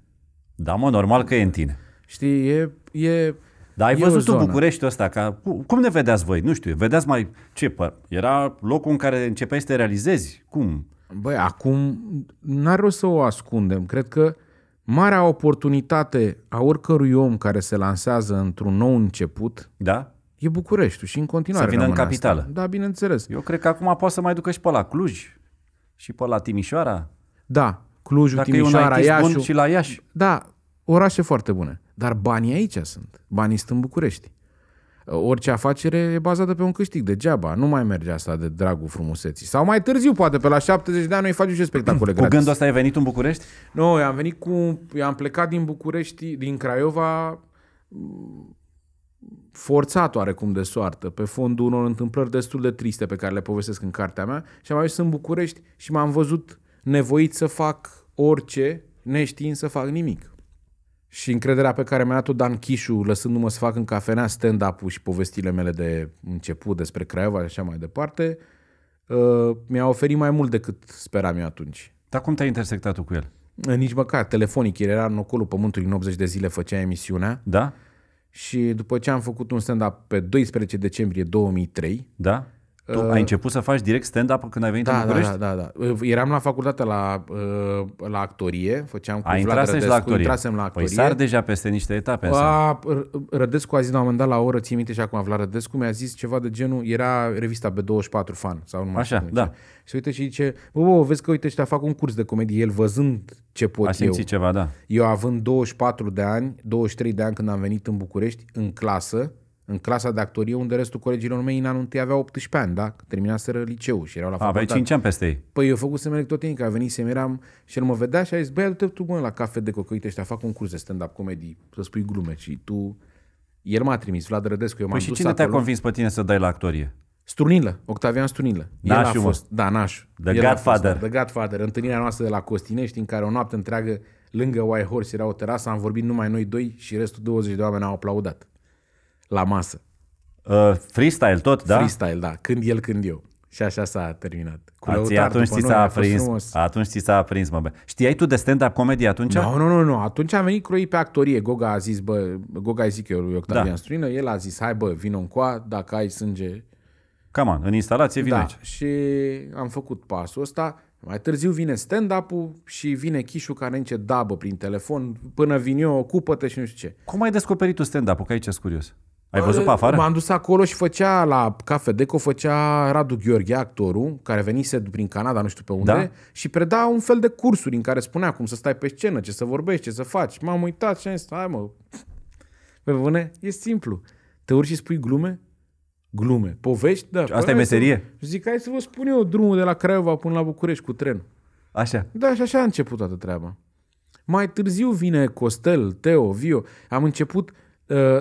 S2: Da, mă, normal că
S1: e în tine. Știi, e e dar ai văzut tu Bucureștiul ăsta, ca, cum ne vedeați voi? Nu știu, vedeați mai ce? Era locul în care începeai să te realizezi? Cum?
S2: Băi, acum n-ar rost să o ascundem. Cred că marea oportunitate a oricărui om care se lansează într-un nou început da? e Bucureștiul și în continuare. Să vină în capitală.
S1: Asta. Da, bineînțeles. Eu cred că acum poate să mai ducă și pe la Cluj și pe la
S2: Timișoara. Da, Clujul, Dacă Timișoara, e un Iașu. Bun și la Iași. Da, orașe foarte bune. Dar banii aici sunt. Banii sunt în București. Orice afacere e bazată pe un câștig, degeaba. Nu mai merge asta de dragul frumuseții. Sau mai târziu, poate, pe la 70 de ani, noi facem și spectacole cu gratis. Cu gândul ăsta ai venit în București? Nu, no, am venit cu... am plecat din București, din Craiova, forțat oarecum de soartă, pe fondul unor întâmplări destul de triste pe care le povestesc în cartea mea și am ajuns în București și m-am văzut nevoit să fac orice, neștiind să fac nimic și încrederea pe care mi-a dat-o Dan Chișu, lăsându-mă să fac în cafenea stand-up-ul și povestile mele de început despre Craiova și așa mai departe, uh, mi-a oferit mai mult decât speram eu atunci. Dar cum te-ai intersectat cu el? Uh, nici măcar, telefonic. El era în ocolul Pământului, în 80 de zile făcea emisiunea. Da? Și după ce am făcut un stand-up pe 12 decembrie 2003, da? Tu uh, ai început
S1: să faci direct stand-up când ai venit da, în da, București? Da, da, da.
S2: Uh, eram la facultate la, uh, la actorie, făceam cu ai Vlad Rădescu, la actorie. intrasem la păi actorie. Păi sar deja peste niște etape. Uh, Rădescu a zis la un moment dat la oră, ții minte și acum, Vlad Rădescu mi-a zis ceva de genul, era revista B24 Fan sau nu mai Așa, da. Și uite și zice, bă, bă, vezi că uite ăștia fac un curs de comedie, el văzând ce pot a eu. ceva, da. Eu având 24 de ani, 23 de ani când am venit în București, în clasă, în clasa de actorie, unde restul colegilor mei în anul întâi aveau 18 ani, da? Terminaseră liceul și erau la facultate. Aveai 5 ani peste ei. Păi eu făcusem că a venit eram și el mă vedea și a zis, băi, du-te tu, bă, la cafe de cocoite ăștia, fac un curs de stand-up comedy, să spui glume și tu... El m-a trimis, Vlad Rădescu, eu m-am păi dus și cine acolo. te-a convins pe tine să dai la actorie? Strunilă, Octavian Strunilă. Nașu, el a fost, da, Naș. The el Godfather. Fost, the Godfather. Întâlnirea noastră de la Costinești, în care o noapte întreagă lângă Horse era o terasă, am vorbit numai noi doi și restul 20 de oameni au aplaudat la masă. Uh, freestyle tot, da? Freestyle, da. Când el, când eu. Și așa s-a terminat. Cu Ați, atunci ți s-a aprins,
S1: atunci ți s-a aprins, mă. Bă. Știai tu de stand-up comedy atunci? Nu, no, nu,
S2: nu, nu. Atunci am venit Croi pe actorie. Goga a zis, bă, Goga zic eu lui Octavian da. Struină, el a zis, hai bă, în încoa, dacă ai sânge. Cam an, în instalație vine da, aici. și am făcut pasul ăsta. Mai târziu vine stand-up-ul și vine Chișu care începe dabă prin telefon, până vin eu, ocupă-te și nu știu ce. Cum ai descoperit tu stand-up-ul? Că aici e curios. Ai văzut pe afară? M-am dus acolo și făcea la Cafe Deco, făcea Radu Gheorghe, actorul, care venise prin Canada, nu știu pe unde, da? și preda un fel de cursuri în care spunea cum să stai pe scenă, ce să vorbești, ce să faci. M-am uitat și am zis, hai mă, pe bune, e simplu. Te urci și spui glume? Glume. Povești? Da. Asta e păi, meserie? Să, zic, hai să vă spun eu drumul de la Craiova până la București cu tren. Așa. Da, și așa a început toată treaba. Mai târziu vine Costel, Teo, Vio. Am început uh,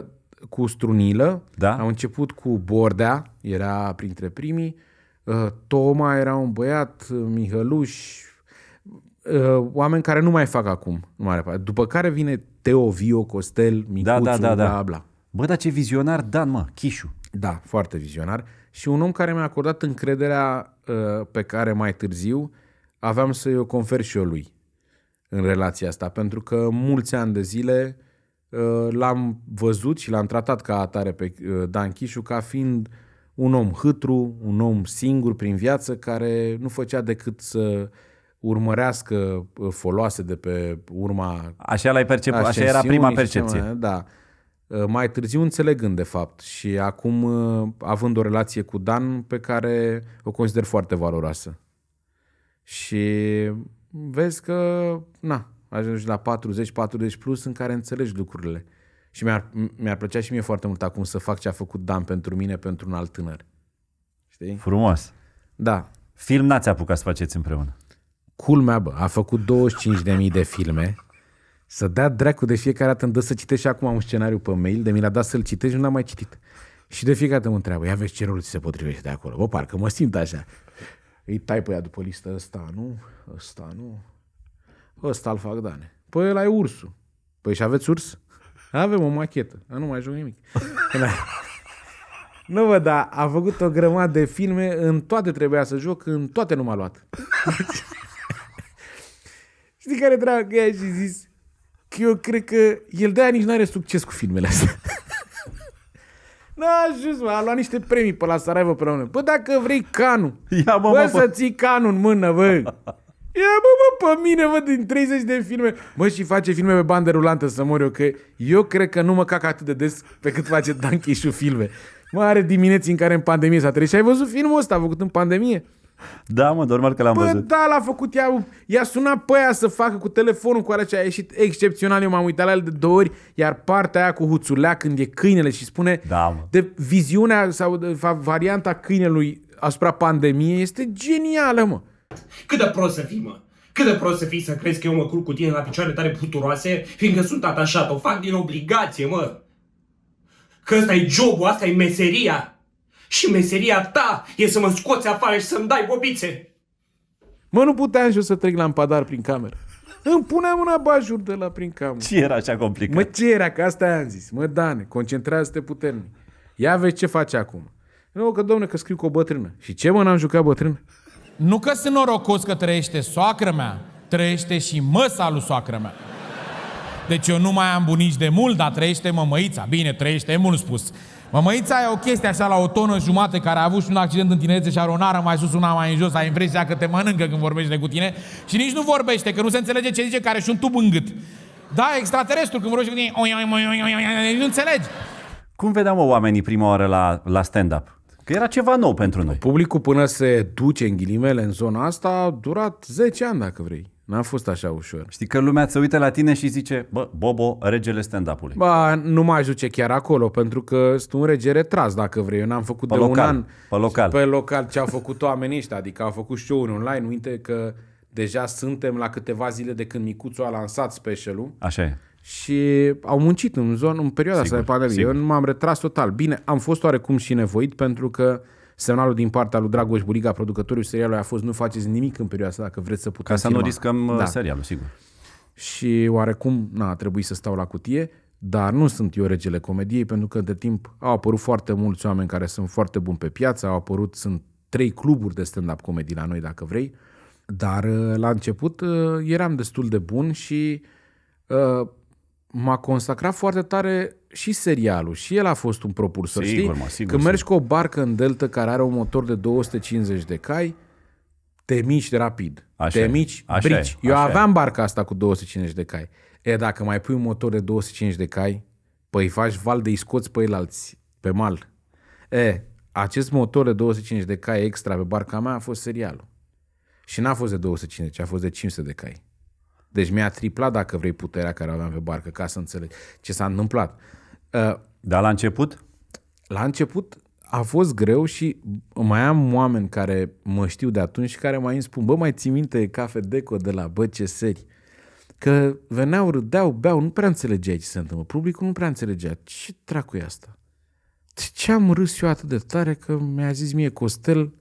S2: cu strunilă, da? au început cu Bordea, era printre primii, uh, Toma era un băiat, uh, Mihăluș, uh, oameni care nu mai fac acum, nu mai parte. După care vine Teo, Vio, Costel, da, Micuțu, da, da, da, da. bla, bla. Bă, dar ce vizionar Dan, mă, Chișu. Da, foarte vizionar. Și un om care mi-a acordat încrederea pe care mai târziu aveam să-i o confer și eu lui în relația asta, pentru că mulți ani de zile Uh, l-am văzut și l-am tratat ca atare pe uh, Dan Chișu ca fiind un om hâtru, un om singur prin viață care nu făcea decât să urmărească uh, foloase de pe urma
S1: Așa l-ai perceput, așa era prima percepție. Mai,
S2: da. Mai târziu înțelegând de fapt și acum având o relație cu Dan pe care o consider foarte valoroasă. Și vezi că, na, ajungi la 40, 40 plus în care înțelegi lucrurile. Și mi-ar, mi-ar plăcea și mie foarte mult acum să fac ce a făcut Dan pentru mine, pentru un alt tânăr. Știi? Frumos. Da. Film n-ați apucat să faceți împreună. Culmea, bă, a făcut 25.000 de filme. Să dea dracu de fiecare dată îmi dă să citești și acum un scenariu pe mail, de mi l-a dat să-l citești, nu l-am mai citit. Și de fiecare dată mă întreabă, ia vezi ce rol ți se potrivește de acolo. Bă, parcă mă simt așa. Îi tai pe ea după listă, ăsta nu, ăsta nu, Ăsta îl fac Dane. Păi ăla e ursul. Păi și aveți urs? Avem o machetă. A, nu mai joc nimic. nu vă, da, a făcut o grămadă de filme, în toate trebuia să joc, în toate nu m-a luat. Știi care dracu ea și zis că eu cred că el de-aia nici n-are succes cu filmele astea. N-a ajuns, mă, a luat niște premii pe la Sarajevo pe la unul. Bă, dacă vrei canul, Ia, mă, bă, mă, să bă. ții canul în mână, bă. Ia bă, bă, pe mine, văd din 30 de filme. Mă, și face filme pe bandă rulantă să mor eu, că eu cred că nu mă cac atât de des pe cât face Dan Chișu filme. Mă, are dimineți în care în pandemie s-a trecut. Și ai văzut filmul ăsta, a făcut în pandemie? Da, mă, normal că l-am bă, văzut. da, l-a făcut, ea, i-a sunat pe aia să facă cu telefonul cu care a ieșit excepțional. Eu m-am uitat la el de două ori, iar partea aia cu huțulea când e câinele și spune da, mă. de viziunea sau de, varianta câinelui asupra pandemiei este genială, mă. Cât de prost să fii, mă! Cât de prost să fii să crezi că eu mă culc cu tine la picioare tare puturoase, fiindcă sunt atașat, o fac din obligație, mă! Că ăsta e jobul, asta e meseria! Și meseria ta e să mă scoți afară și să-mi dai bobițe! Mă, nu puteam și eu să trec împadar prin cameră. Îmi puneam un abajur de la prin cameră. Ce era așa complicat? Mă, ce era? Că asta am zis. Mă, Dane, concentrează-te puternic. Ia vezi ce faci acum. Nu, că domne, că scriu cu o bătrână. Și ce mă, n-am jucat bătrână? Nu că sunt norocos că trăiește soacră mea, trăiește și măsa lui soacră mea. Deci eu nu mai am bunici de mult, dar trăiește mămăița. Bine, trăiește mult spus. Mămăița e o chestie așa la o tonă jumate care a avut și un accident în tinerețe și are o nară mai sus, una mai în jos, ai impresia că te mănâncă când vorbește cu tine și nici nu vorbește, că nu se înțelege ce zice, care și un tub în gât. Da, extraterestru, când vorbește cu tine, nu înțelegi.
S1: Cum vedeam oamenii prima oară la, la stand-up?
S2: Că era ceva nou pentru noi. Publicul până se duce în ghilimele în zona asta a durat 10 ani, dacă vrei. N-a fost așa ușor. Știi că lumea se uită la tine și zice, bă, Bobo, regele stand-up-ului. Ba, nu mai ajunge chiar acolo, pentru că sunt un rege retras, dacă vrei. Eu n-am făcut pe de local, un an pe local. pe local ce au făcut oamenii ăștia, adică au făcut show-uri online. Uite că deja suntem la câteva zile de când Micuțu a lansat specialul. Așa e și au muncit în zonă în perioada sigur, asta de pandemie. Sigur. Eu nu m-am retras total. Bine, am fost oarecum și nevoit pentru că semnalul din partea lui Dragoș Buriga, producătorul serialului, a fost nu faceți nimic în perioada asta dacă vreți să putem Ca să nu riscăm uh, da. serialul, sigur. Și oarecum na, a trebuit să stau la cutie, dar nu sunt eu regele comediei pentru că de timp au apărut foarte mulți oameni care sunt foarte buni pe piață, au apărut, sunt trei cluburi de stand-up comedy la noi dacă vrei, dar uh, la început uh, eram destul de bun și m-a consacrat foarte tare și serialul. Și el a fost un propulsor. Sigur, știi? Mă, sigur, Când mergi sigur. cu o barcă în delta care are un motor de 250 de cai, te mici de rapid. Așa te mici, așa brici. E, așa Eu aveam e. barca asta cu 250 de cai. E, dacă mai pui un motor de 250 de cai, păi faci val de iscoți pe el alți, pe mal. E, acest motor de 250 de cai extra pe barca mea a fost serialul. Și n-a fost de 250, a fost de 500 de cai. Deci mi-a triplat, dacă vrei, puterea care aveam pe barcă, ca să înțeleg ce s-a întâmplat. Uh, Dar la început? La început a fost greu și mai am oameni care mă știu de atunci și care mai îmi spun, bă, mai ții minte Cafe Deco de la seri? Că veneau, râdeau, beau, nu prea înțelegeai ce se întâmplă. Publicul nu prea înțelegea. Ce dracu e asta? De ce am râs eu atât de tare că mi-a zis mie Costel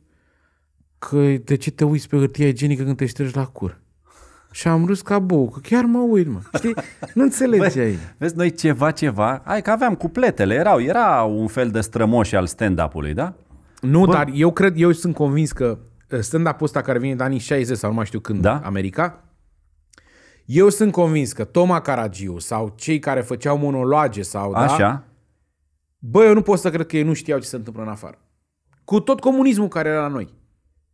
S2: că de ce te uiți pe hârtia igienică când te ștergi la cur? Și am râs ca bou, că chiar mă uit, mă. Știi? Nu înțelegeai. Vezi, noi
S1: ceva, ceva, hai că aveam cupletele, erau, era un fel de strămoși al stand-up-ului, da?
S2: Nu, Bă. dar eu cred, eu sunt convins că uh, stand-up-ul ăsta care vine din anii 60 sau nu mai știu când, da? America, eu sunt convins că Toma Caragiu sau cei care făceau monologe sau da? Așa. da, Bă, eu nu pot să cred că ei nu știau ce se întâmplă în afară. Cu tot comunismul care era la noi.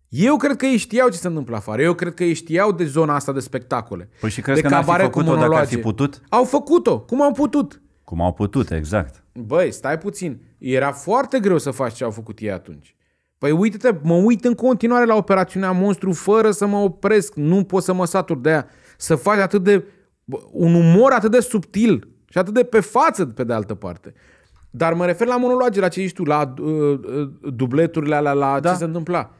S2: Eu cred că ei știau ce se întâmplă afară. Eu cred că ei știau de zona asta de spectacole.
S1: Păi și crezi de că n-ar fi făcut-o dacă ar fi putut?
S2: Au făcut-o. Cum au
S1: putut? Cum au putut, exact.
S2: Băi, stai puțin. Era foarte greu să faci ce au făcut ei atunci. Păi uite-te, mă uit în continuare la operațiunea Monstru fără să mă opresc. Nu pot să mă satur de aia. Să faci atât de... un umor atât de subtil și atât de pe față, pe de altă parte. Dar mă refer la monologe, la ce ești tu, la uh, uh, dubleturile alea, la da. ce se întâmpla.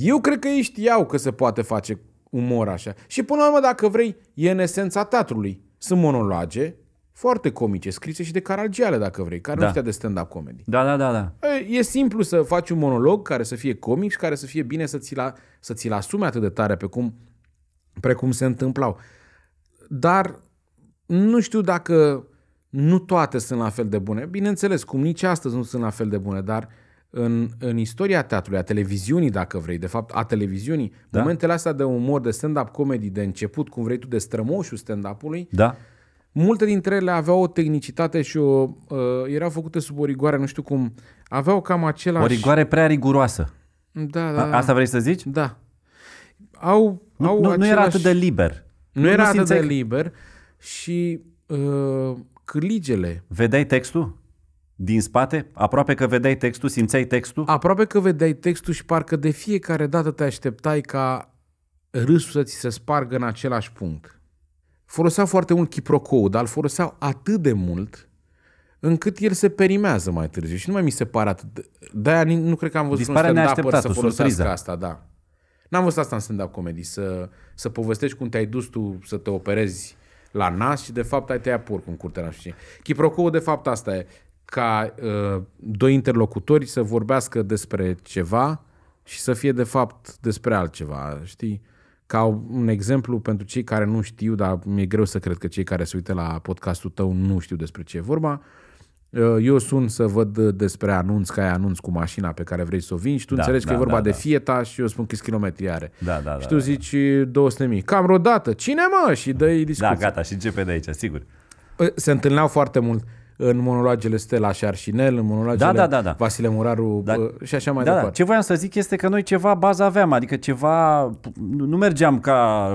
S2: Eu cred că ei știau că se poate face umor așa. Și până la urmă, dacă vrei, e în esența teatrului. Sunt monologe foarte comice, scrise și de caragiale, dacă vrei, care da. nu de stand-up comedy. Da, da, da, da. E simplu să faci un monolog care să fie comic și care să fie bine să ți-l, să ți-l asume atât de tare pe cum, precum se întâmplau. Dar nu știu dacă nu toate sunt la fel de bune. Bineînțeles, cum nici astăzi nu sunt la fel de bune, dar uh, în, în istoria teatrului, a televiziunii, dacă vrei, de fapt, a televiziunii, da. momentele astea de umor, de stand-up comedy, de început, cum vrei tu, de strămoșul stand-up-ului, da. multe dintre ele aveau o tehnicitate și o, uh, erau făcute sub o rigoare, nu știu cum, aveau cam același... O rigoare
S1: prea riguroasă. Da, da. A, da. asta vrei să zici? Da.
S2: Au, nu, au nu, același... nu era atât de liber. Nu, nu era atât de liber și uh,
S1: cârligele... Vedeai textul? Din spate? Aproape că vedeai textul, simțeai textul?
S2: Aproape că vedeai textul și parcă de fiecare dată te așteptai ca râsul să ți se spargă în același punct. Folosea foarte mult chiprocou, dar îl foloseau atât de mult încât el se perimează mai târziu și nu mai mi se pare atât. De... aia nu cred că am văzut Dispare un stand să folosească surpriza. asta, da. N-am văzut asta în stand-up comedy, să, să povestești cum te-ai dus tu să te operezi la nas și de fapt ai tăiat porcul în curtea la Chiprocou de fapt asta e ca uh, doi interlocutori să vorbească despre ceva și să fie de fapt despre altceva, știi? Ca un exemplu pentru cei care nu știu, dar mi-e greu să cred că cei care se uită la podcastul tău nu știu despre ce e vorba, uh, eu sun să văd despre anunț, că ai anunț cu mașina pe care vrei să o vinzi și tu da, înțelegi da, că e vorba da, de da. Fieta și eu spun câți kilometri are. Da, da, și da, tu da, da. zici da. 200.000. Cam rodată. Cine mă? Și dă discuție. Da, gata. Și începe de aici, sigur. Uh, se întâlneau foarte mult în monologele Stella și Arșinel, în monologele da, da, da, da. Vasile Muraru da, uh, și așa
S1: mai da, da. departe. Da. Ce voiam să zic este că noi ceva bază aveam, adică ceva, nu mergeam ca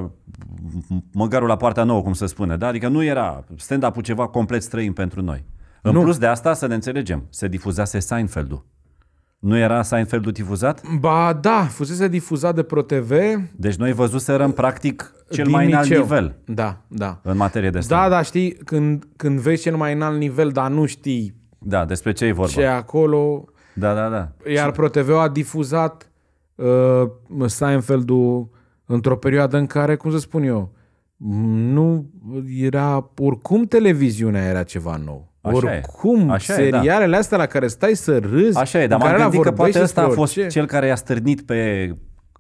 S1: măgarul la partea nouă, cum se spune, da? adică nu era stand-up-ul ceva complet străin pentru noi. În nu. plus de asta, să ne înțelegem, se difuzase Seinfeld-ul. Nu era Seinfeld difuzat? Ba da, fusese difuzat de ProTV. Deci noi văzuserăm practic
S2: cel mai liceu. înalt nivel. Da, da. În materie de stand Da, da, știi, când, când vezi cel mai înalt nivel, dar nu știi da, despre ce e vorba. ce acolo. Da, da, da. Iar ProTV a difuzat uh, Seinfeldul într-o perioadă în care, cum să spun eu, nu era, oricum televiziunea era ceva nou. Așa Oricum, e. Așa serialele e, da. astea la care stai să râzi, Așa e, dar m-am gândit că poate ăsta a fost
S1: orice. cel care i-a stârnit pe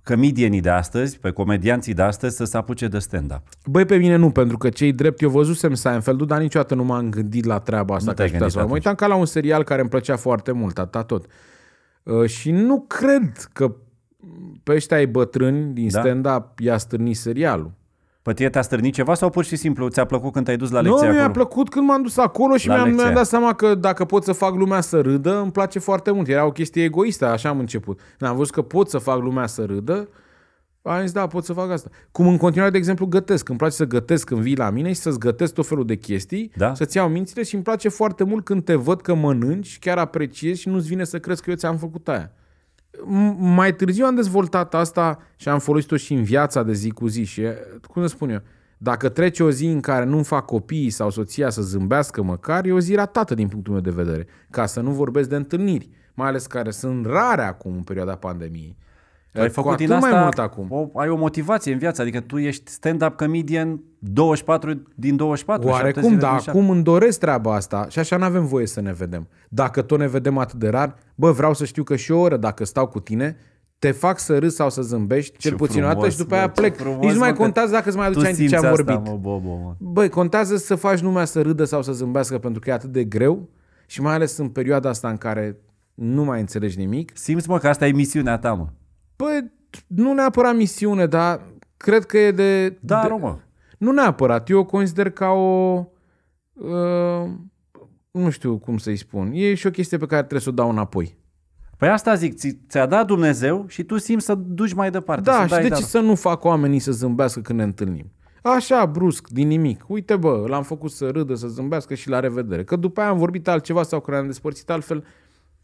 S1: comedienii de astăzi, pe comedianții de astăzi să se
S2: apuce de stand-up. Băi, pe mine nu, pentru că cei drept eu văzusem Seinfeld, dar niciodată nu m-am gândit la treaba asta. Nu te să mă uitam ca la un serial care îmi plăcea foarte mult, atât tot. Uh, și nu cred că pe ăștia ai bătrâni din da? stand-up i-a stârnit serialul. Păi, tine te-a strânit ceva sau pur și simplu ți-a plăcut când te-ai dus la lecție Nu, mi-a plăcut când m-am dus acolo și mi-am, mi-am dat seama că dacă pot să fac lumea să râdă, îmi place foarte mult. Era o chestie egoistă, așa am început. Când am văzut că pot să fac lumea să râdă, am zis, da, pot să fac asta. Cum în continuare, de exemplu, gătesc. Îmi place să gătesc când vii la mine și să-ți gătesc tot felul de chestii, da? să-ți iau mințile și îmi place foarte mult când te văd că mănânci, chiar apreciezi și nu-ți vine să crezi că eu ți-am făcut aia mai târziu am dezvoltat asta și am folosit-o și în viața de zi cu zi și, cum să spun eu, dacă trece o zi în care nu-mi fac copiii sau soția să zâmbească măcar, e o zi ratată din punctul meu de vedere, ca să nu vorbesc de întâlniri, mai ales care sunt rare acum în perioada pandemiei. Ai făcut din asta, mai mult acum.
S1: O, ai o motivație în viață, adică tu ești stand-up comedian 24 din 24. Oarecum, dar acum
S2: îmi doresc treaba asta și așa nu avem voie să ne vedem. Dacă tot ne vedem atât de rar, bă, vreau să știu că și o oră dacă stau cu tine, te fac să râzi sau să zâmbești, cel ce puțin frumos, o dată și după bă, aia plec. Frumos, Nici nu mai contează dacă îți mai aduce aminte ce am asta, vorbit. Mă, bă, mă. Băi, contează să faci lumea să râdă sau să zâmbească pentru că e atât de greu și mai ales în perioada asta în care nu mai înțelegi nimic. Simți mă că asta e misiunea ta, mă. Păi, nu neapărat misiune, dar cred că e de... Da, de, mă. Nu neapărat. Eu o consider ca o... Uh, nu știu cum să-i spun. E și o chestie pe care trebuie să o dau înapoi. Păi asta zic, ți, ți-a dat Dumnezeu și tu simți să duci mai departe. Da, și de deci dar. ce să nu fac oamenii să zâmbească când ne întâlnim? Așa, brusc, din nimic. Uite, bă, l-am făcut să râdă, să zâmbească și la revedere. Că după aia am vorbit altceva sau că ne-am despărțit altfel,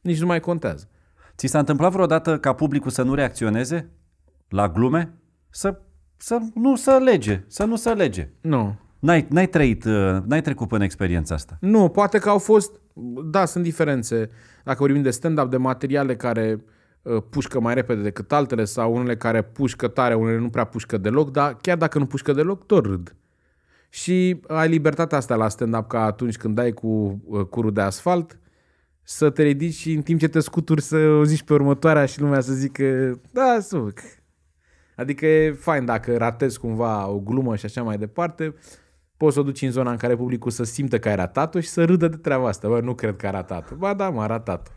S2: nici nu mai contează. Ți s-a întâmplat
S1: vreodată ca publicul să nu reacționeze la glume? Să, să nu să lege, să nu să lege. Nu. N-ai, n-ai trăit, uh, n-ai trecut până experiența asta.
S2: Nu, poate că au fost, da, sunt diferențe. Dacă vorbim de stand-up, de materiale care uh, pușcă mai repede decât altele sau unele care pușcă tare, unele nu prea pușcă deloc, dar chiar dacă nu pușcă deloc, tot râd. Și ai libertatea asta la stand-up ca atunci când dai cu uh, curul de asfalt, să te ridici și în timp ce te scuturi să o zici pe următoarea și lumea să zică, da, suc. Adică e fain dacă ratezi cumva o glumă și așa mai departe, poți să o duci în zona în care publicul să simtă că ai ratat-o și să râdă de treaba asta. Bă, nu cred că a ratat-o. Ba da, m a ratat-o.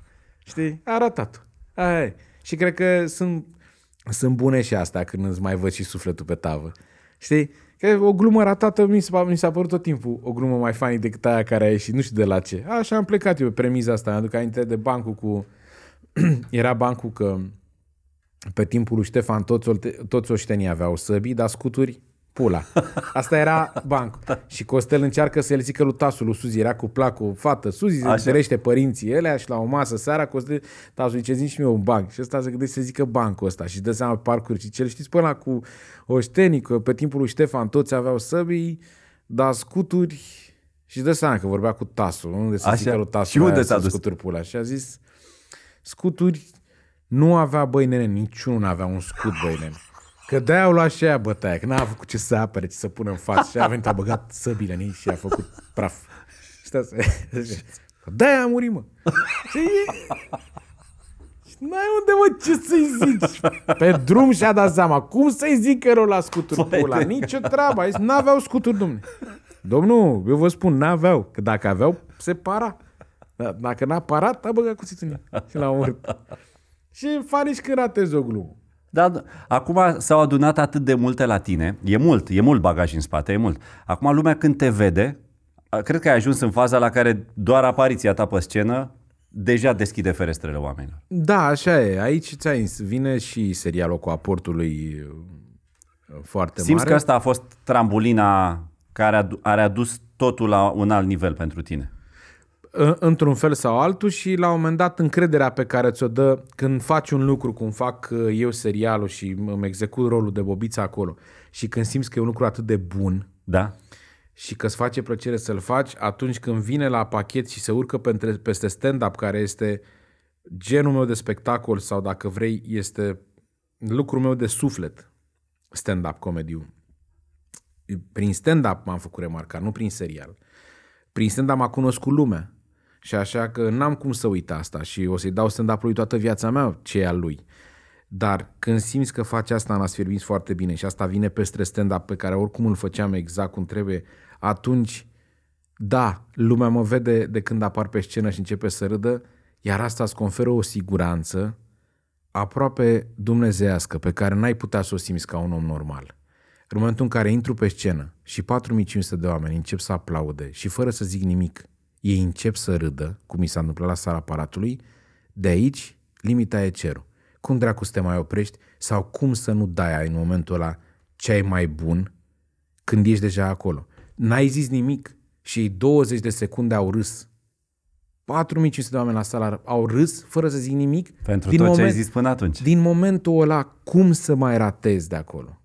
S2: Știi? A ratat-o. Aia e. Și cred că sunt, sunt bune și astea când îți mai văd și sufletul pe tavă. Știi? Că o glumă ratată mi s-a, mi s-a părut tot timpul o glumă mai funny decât aia care a ieșit, nu știu de la ce. Așa am plecat eu pe premiza asta, aduc aminte de bancul cu... era bancul că pe timpul lui Ștefan toți, toți oștenii aveau săbii, dar scuturi pula. Asta era banc. Da. Și Costel încearcă să le zică lui Tasul, lui Suzi, era cu placul, fată, Suzi se întâlnește părinții elea și la o masă seara, Costel, Tasul zice, zici și mie un banc. Și ăsta se gândește să zică bancul ăsta și dă seama parcuri. Și cel știți până la cu Oștenic, pe timpul lui Ștefan toți aveau săbii, dar scuturi și dă seama că vorbea cu Tasul, unde se zică lui Tasul. Și unde s-a dus? Scuturi pula. Și a zis, scuturi, nu avea băi nene, niciunul nu avea un scut băi nene. Că de au luat și aia bătaia, că n-a făcut ce să apere, ce să pună în față. Și a venit, a băgat săbile în ei și a făcut praf. Și de da, a murit, mă. Și N-ai unde, mă, ce să-i zici? Pe drum și-a dat seama. Cum să-i zic că rău la scuturi Vai Nici o treabă. Zis, n-aveau scuturi, domne. Domnul, eu vă spun, n-aveau. Că dacă aveau, se para. Da, dacă n-a parat, a băgat cuțitul în el. Și l-a omorât. Și fanici când ratezi o glumă. Dar
S1: acum s-au adunat atât de multe la tine, e mult, e mult bagaj în spate, e mult. Acum lumea când te vede, cred că ai ajuns în faza la care doar apariția ta pe scenă deja deschide ferestrele oamenilor.
S2: Da, așa e. Aici ți vine și serialul cu aportul lui uh, foarte Simți mare. Simți că asta
S1: a fost trambulina care a adus totul la un alt nivel pentru tine
S2: într-un fel sau altul și la un moment dat încrederea pe care ți-o dă când faci un lucru, cum fac uh, eu serialul și îmi execut rolul de bobiță acolo și când simți că e un lucru atât de bun da. și că îți face plăcere să-l faci, atunci când vine la pachet și se urcă peste stand-up care este genul meu de spectacol sau dacă vrei este lucrul meu de suflet stand-up comediu. Prin stand-up m-am făcut remarca, nu prin serial. Prin stand-up m-a cunoscut lumea. Și așa că n-am cum să uit asta și o să-i dau stand-up lui toată viața mea ce e a lui. Dar când simți că faci asta în a foarte bine și asta vine peste stand-up pe care oricum îl făceam exact cum trebuie, atunci, da, lumea mă vede de când apar pe scenă și începe să râdă, iar asta îți conferă o siguranță aproape dumnezească pe care n-ai putea să o simți ca un om normal. În momentul în care intru pe scenă și 4500 de oameni încep să aplaude și fără să zic nimic – ei încep să râdă, cum mi s-a întâmplat la sala aparatului, de aici limita e cerul. Cum dracu să te mai oprești sau cum să nu dai ai în momentul ăla ce ai mai bun când ești deja acolo. N-ai zis nimic și 20 de secunde au râs. 4500 de oameni la sala au râs fără să zic nimic. Pentru din tot moment, ce ai zis până atunci. Din momentul ăla, cum să mai ratezi de acolo?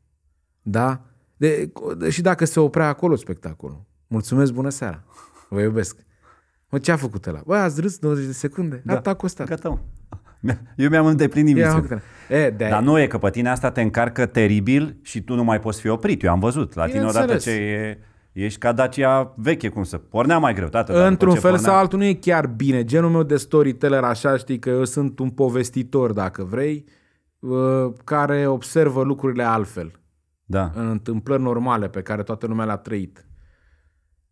S2: Da? De, de, și dacă se oprea acolo spectacolul. Mulțumesc, bună seara. Vă iubesc. Mă, ce a făcut ăla? Bă, ați râs 20 de secunde? Da. Atât a costat. Gata, mă. Da. Eu mi-am îndeplinit
S1: misiunea. Da. E, de Dar nu e că pe tine asta te încarcă teribil și tu nu mai poți fi oprit. Eu am văzut. La tine odată ce e, ești ca Dacia veche, cum să pornea mai greu. Tată, Într-un fel pornea... sau
S2: altul nu e chiar bine. Genul meu de storyteller, așa știi că eu sunt un povestitor, dacă vrei, ă, care observă lucrurile altfel. Da. În întâmplări normale pe care toată lumea le-a trăit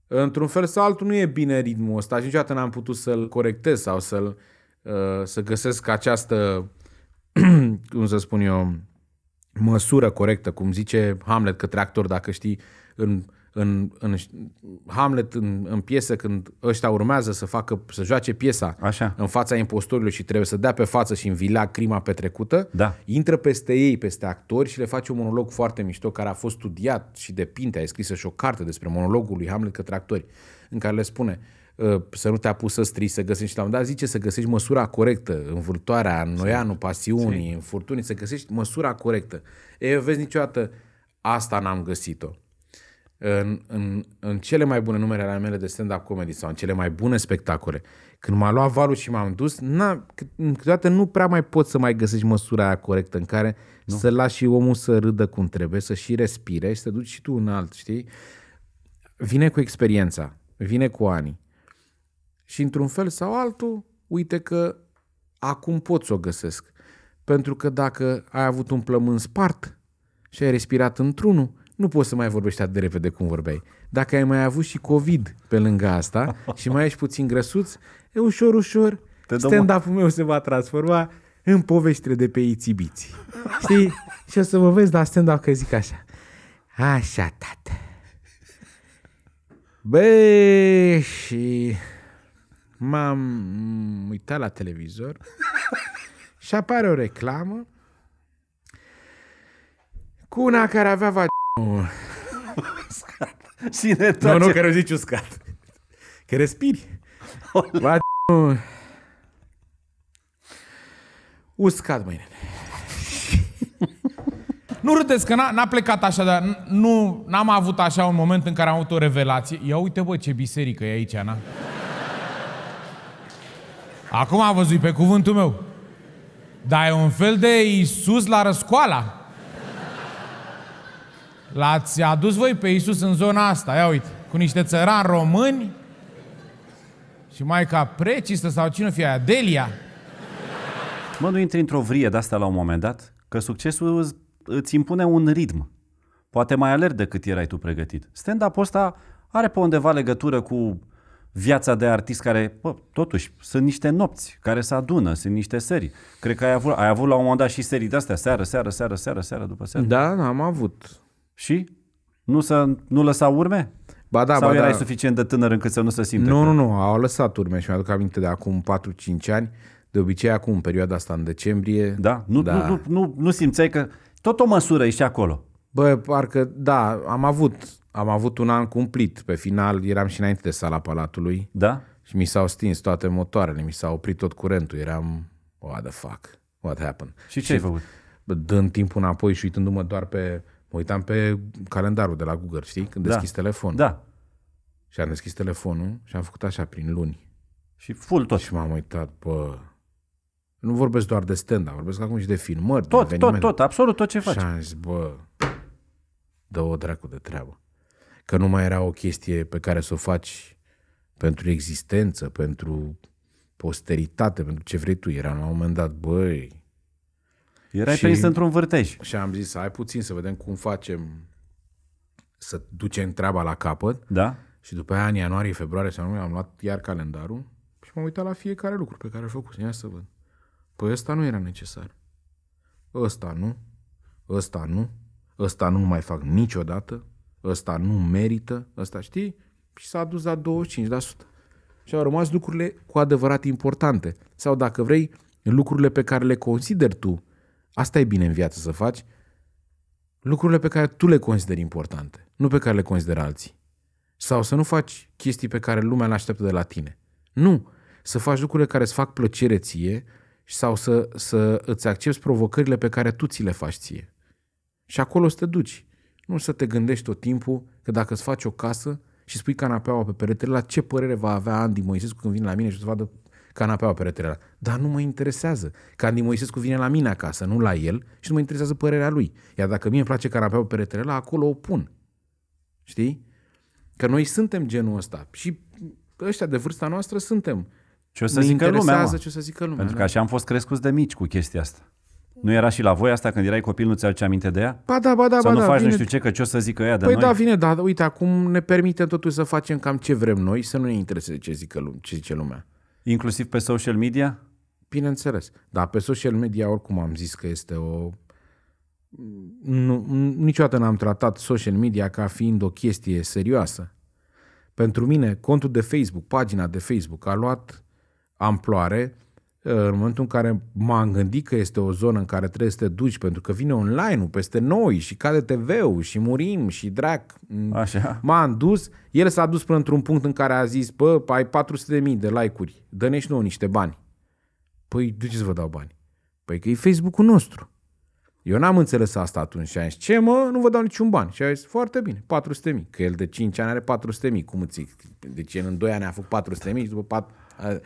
S2: într-un fel sau altul nu e bine ritmul ăsta și niciodată n-am putut să-l corectez sau să-l, uh, să găsesc această, cum să spun eu, măsură corectă, cum zice Hamlet către actor, dacă știi, în în, în Hamlet, în, în piesă, când ăștia urmează să facă, să joace piesa Așa. în fața impostorilor și trebuie să dea pe față și învila crima petrecută, da. intră peste ei, peste actori și le face un monolog foarte mișto care a fost studiat și de Pinte, a scris și o carte despre monologul lui Hamlet către actori, în care le spune ă, să nu te apuci să strici, să găsești și la un dat zice să găsești măsura corectă, învârtoarea, exact. noianul pasiunii, în furtunii, să găsești măsura corectă. Ei, vezi, niciodată asta n-am găsit-o în, în, în cele mai bune numere ale mele de stand-up comedy sau în cele mai bune spectacole, când m-a luat valul și m-am dus, na, câteodată nu prea mai pot să mai găsești măsura aia corectă în care nu. să lași și omul să râdă cum trebuie, să și respire și să duci și tu în alt, știi? Vine cu experiența, vine cu ani. Și într-un fel sau altul, uite că acum pot să o găsesc. Pentru că dacă ai avut un plămân spart și ai respirat într-unul, nu poți să mai vorbești atât de repede cum vorbeai. Dacă ai mai avut și COVID pe lângă asta și mai ești puțin grăsuț, e ușor, ușor, Te stand-up-ul meu se va transforma în poveștile de pe ițibiți. Știi? și o să vă vezi la stand-up că zic așa. Așa, tată. Bă, și m-am uitat la televizor și apare o reclamă cu una care avea va uscat. Nu, nu, că zici uscat. Că respiri. Va, Uscat, nene. nu râdeți, că n-a, n-a plecat așa, dar nu, n-am avut așa un moment în care am avut o revelație. Ia uite, bă, ce biserică e aici, Ana. Acum a văzut pe cuvântul meu. Dar e un fel de Isus la răscoala. L-ați adus voi pe Iisus în zona asta, ia uite, cu niște țărani români și mai ca precistă sau cine fi aia, Delia.
S1: Mă, nu intri într-o vrie de asta la un moment dat? Că succesul îți impune un ritm. Poate mai alert decât erai tu pregătit. Stand-up-ul ăsta are pe undeva legătură cu viața de artist care, bă, totuși, sunt niște nopți care se adună, sunt niște serii. Cred că ai avut, ai avut la un moment dat și serii de-astea, seară, seară, seară, seară, seară, după seară. Da, am avut. Și? Nu, să, nu lăsa urme? Ba da, Sau ba erai da. suficient de tânăr încât să nu se simte? Nu, că... nu,
S2: nu, au lăsat urme și mi-aduc aminte de acum 4-5 ani. De obicei acum, în perioada asta, în decembrie... Da? Nu, da. nu, nu, nu, nu simțeai că tot o măsură ești acolo. Bă, parcă, da, am avut, am avut un an cumplit. Pe final eram și înainte de sala Palatului. Da? Și mi s-au stins toate motoarele, mi s-a oprit tot curentul. Eram, what the fuck, what happened? Și ce ai făcut? Dând timpul înapoi și uitându-mă doar pe Mă uitam pe calendarul de la Google, știi? Când deschis da. telefonul. Da. Și am deschis telefonul și am făcut așa prin luni. Și full tot. Și m-am uitat, bă... Nu vorbesc doar de stand-up, vorbesc acum și de filmări, Tot, de tot, tot, absolut tot ce faci. Și am zis, bă, dă o dracu de treabă. Că nu mai era o chestie pe care să o faci pentru existență, pentru posteritate, pentru ce vrei tu. Era la un moment dat, băi, Erai și, prins într-un vârtej. Și am zis, hai puțin să vedem cum facem să ducem treaba la capăt. Da. Și după aia, în ianuarie, februarie, sau nu, am luat iar calendarul și m-am uitat la fiecare lucru pe care l-a făcut. Ia să văd. Păi ăsta nu era necesar. Ăsta nu. Ăsta nu. Ăsta nu mai fac niciodată. Ăsta nu merită. Ăsta știi? Și s-a dus la 25%. Și au rămas lucrurile cu adevărat importante. Sau dacă vrei, lucrurile pe care le consider tu Asta e bine în viață să faci lucrurile pe care tu le consideri importante, nu pe care le consideră alții. Sau să nu faci chestii pe care lumea le așteaptă de la tine. Nu! Să faci lucrurile care îți fac plăcere ție sau să, să îți accepti provocările pe care tu ți le faci ție. Și acolo să te duci. Nu să te gândești tot timpul că dacă îți faci o casă și spui canapeaua pe perete, la ce părere va avea Andy Moisescu când vine la mine și o să vadă canapeaua pe ăla. Dar nu mă interesează. Candy Moisescu vine la mine acasă, nu la el și nu mă interesează părerea lui. Iar dacă mie îmi place canapeaua pe ăla, acolo o pun. Știi? Că noi suntem genul ăsta și ăștia de vârsta noastră suntem. Ce o să ne zică lumea, mă. ce o să zică lumea. Pentru că da? așa am fost crescuți de mici cu chestia asta.
S1: Nu era și la voi asta când erai copil, nu ți-aduce aminte de ea? Ba da, ba da, Sau ba nu da, faci vine... nu știu ce, că ce o să zică ea de păi noi? da,
S2: vine, dar uite, acum ne permitem totuși să facem cam ce vrem noi, să nu ne intereseze ce, zică lume, ce zice lumea. Inclusiv pe social media? Bineînțeles. Da, pe social media oricum am zis că este o... Nu, niciodată n-am tratat social media ca fiind o chestie serioasă. Pentru mine, contul de Facebook, pagina de Facebook a luat amploare în momentul în care m-am gândit că este o zonă în care trebuie să te duci, pentru că vine online-ul peste noi și cade TV-ul și murim și drac, Așa. m-am dus, el s-a dus până într-un punct în care a zis, bă, ai 400.000 de like-uri, dă nu nouă niște bani. Păi, de ce să vă dau bani? Păi că e Facebook-ul nostru. Eu n-am înțeles asta atunci și am zis, ce mă, nu vă dau niciun bani. Și a zis, foarte bine, 400.000. Că el de 5 ani are 400.000, cum îți zic? Deci el în 2 ani a făcut 400.000 și după 4...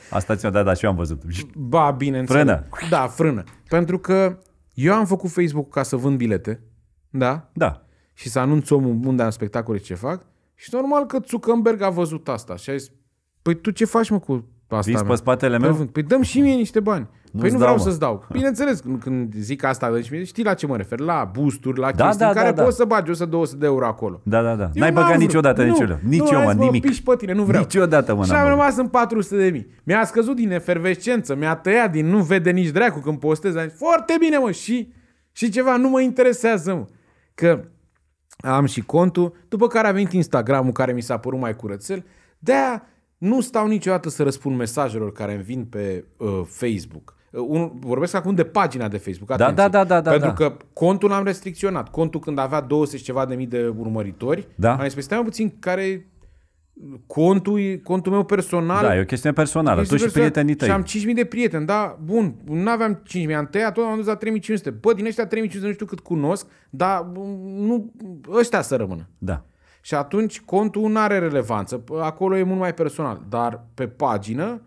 S2: Asta ți-o dat, dar și eu am văzut. Ba, bineînțeles. Frână. Da, frână. Pentru că eu am făcut Facebook ca să vând bilete, da? Da. Și să anunț omul unde am spectacole ce fac. Și normal că Zuckerberg a văzut asta și a zis, păi tu ce faci mă cu Asta Vis pe spatele păi meu? Păi dăm și mie niște bani. Nu păi nu vreau dau, să-ți dau. Bineînțeles, când zic asta, știi la ce mă refer, la boosturi, la da, chestii da, da, care da, da. poți da. să bagi 100 200 de euro acolo. Da, da, da. Eu N-ai băgat niciodată nu, niciodată. Nici eu, mă, nimic. Piși pe tine, nu vreau. Niciodată, mă. Și am rămas în 400 de mii. Mi-a scăzut din efervescență, mi-a tăiat din nu vede nici dracu când postez. zis, foarte bine, mă, și, și ceva nu mă interesează, mă. Că am și contul, după care a venit Instagramul care mi s-a părut mai curățel. de nu stau niciodată să răspund mesajelor care îmi vin pe uh, Facebook. Uh, un, vorbesc acum de pagina de Facebook. Da, atenție, da, da, da, da. Pentru da. că contul l am restricționat. Contul când avea 20 ceva de mii de urmăritori, da. am zis, păi, stai puțin, care contul, contul meu personal. Da, e o chestiune personală. tu personală. și prietenii tăi. Și am 5.000 de prieteni, da, bun, nu aveam 5.000, am tăiat tot, am dus la 3.500. Bă, din ăștia 3.500 nu știu cât cunosc, dar mm, nu, ăștia să rămână. Da. Și atunci contul nu are relevanță. Acolo e mult mai personal. Dar pe pagină,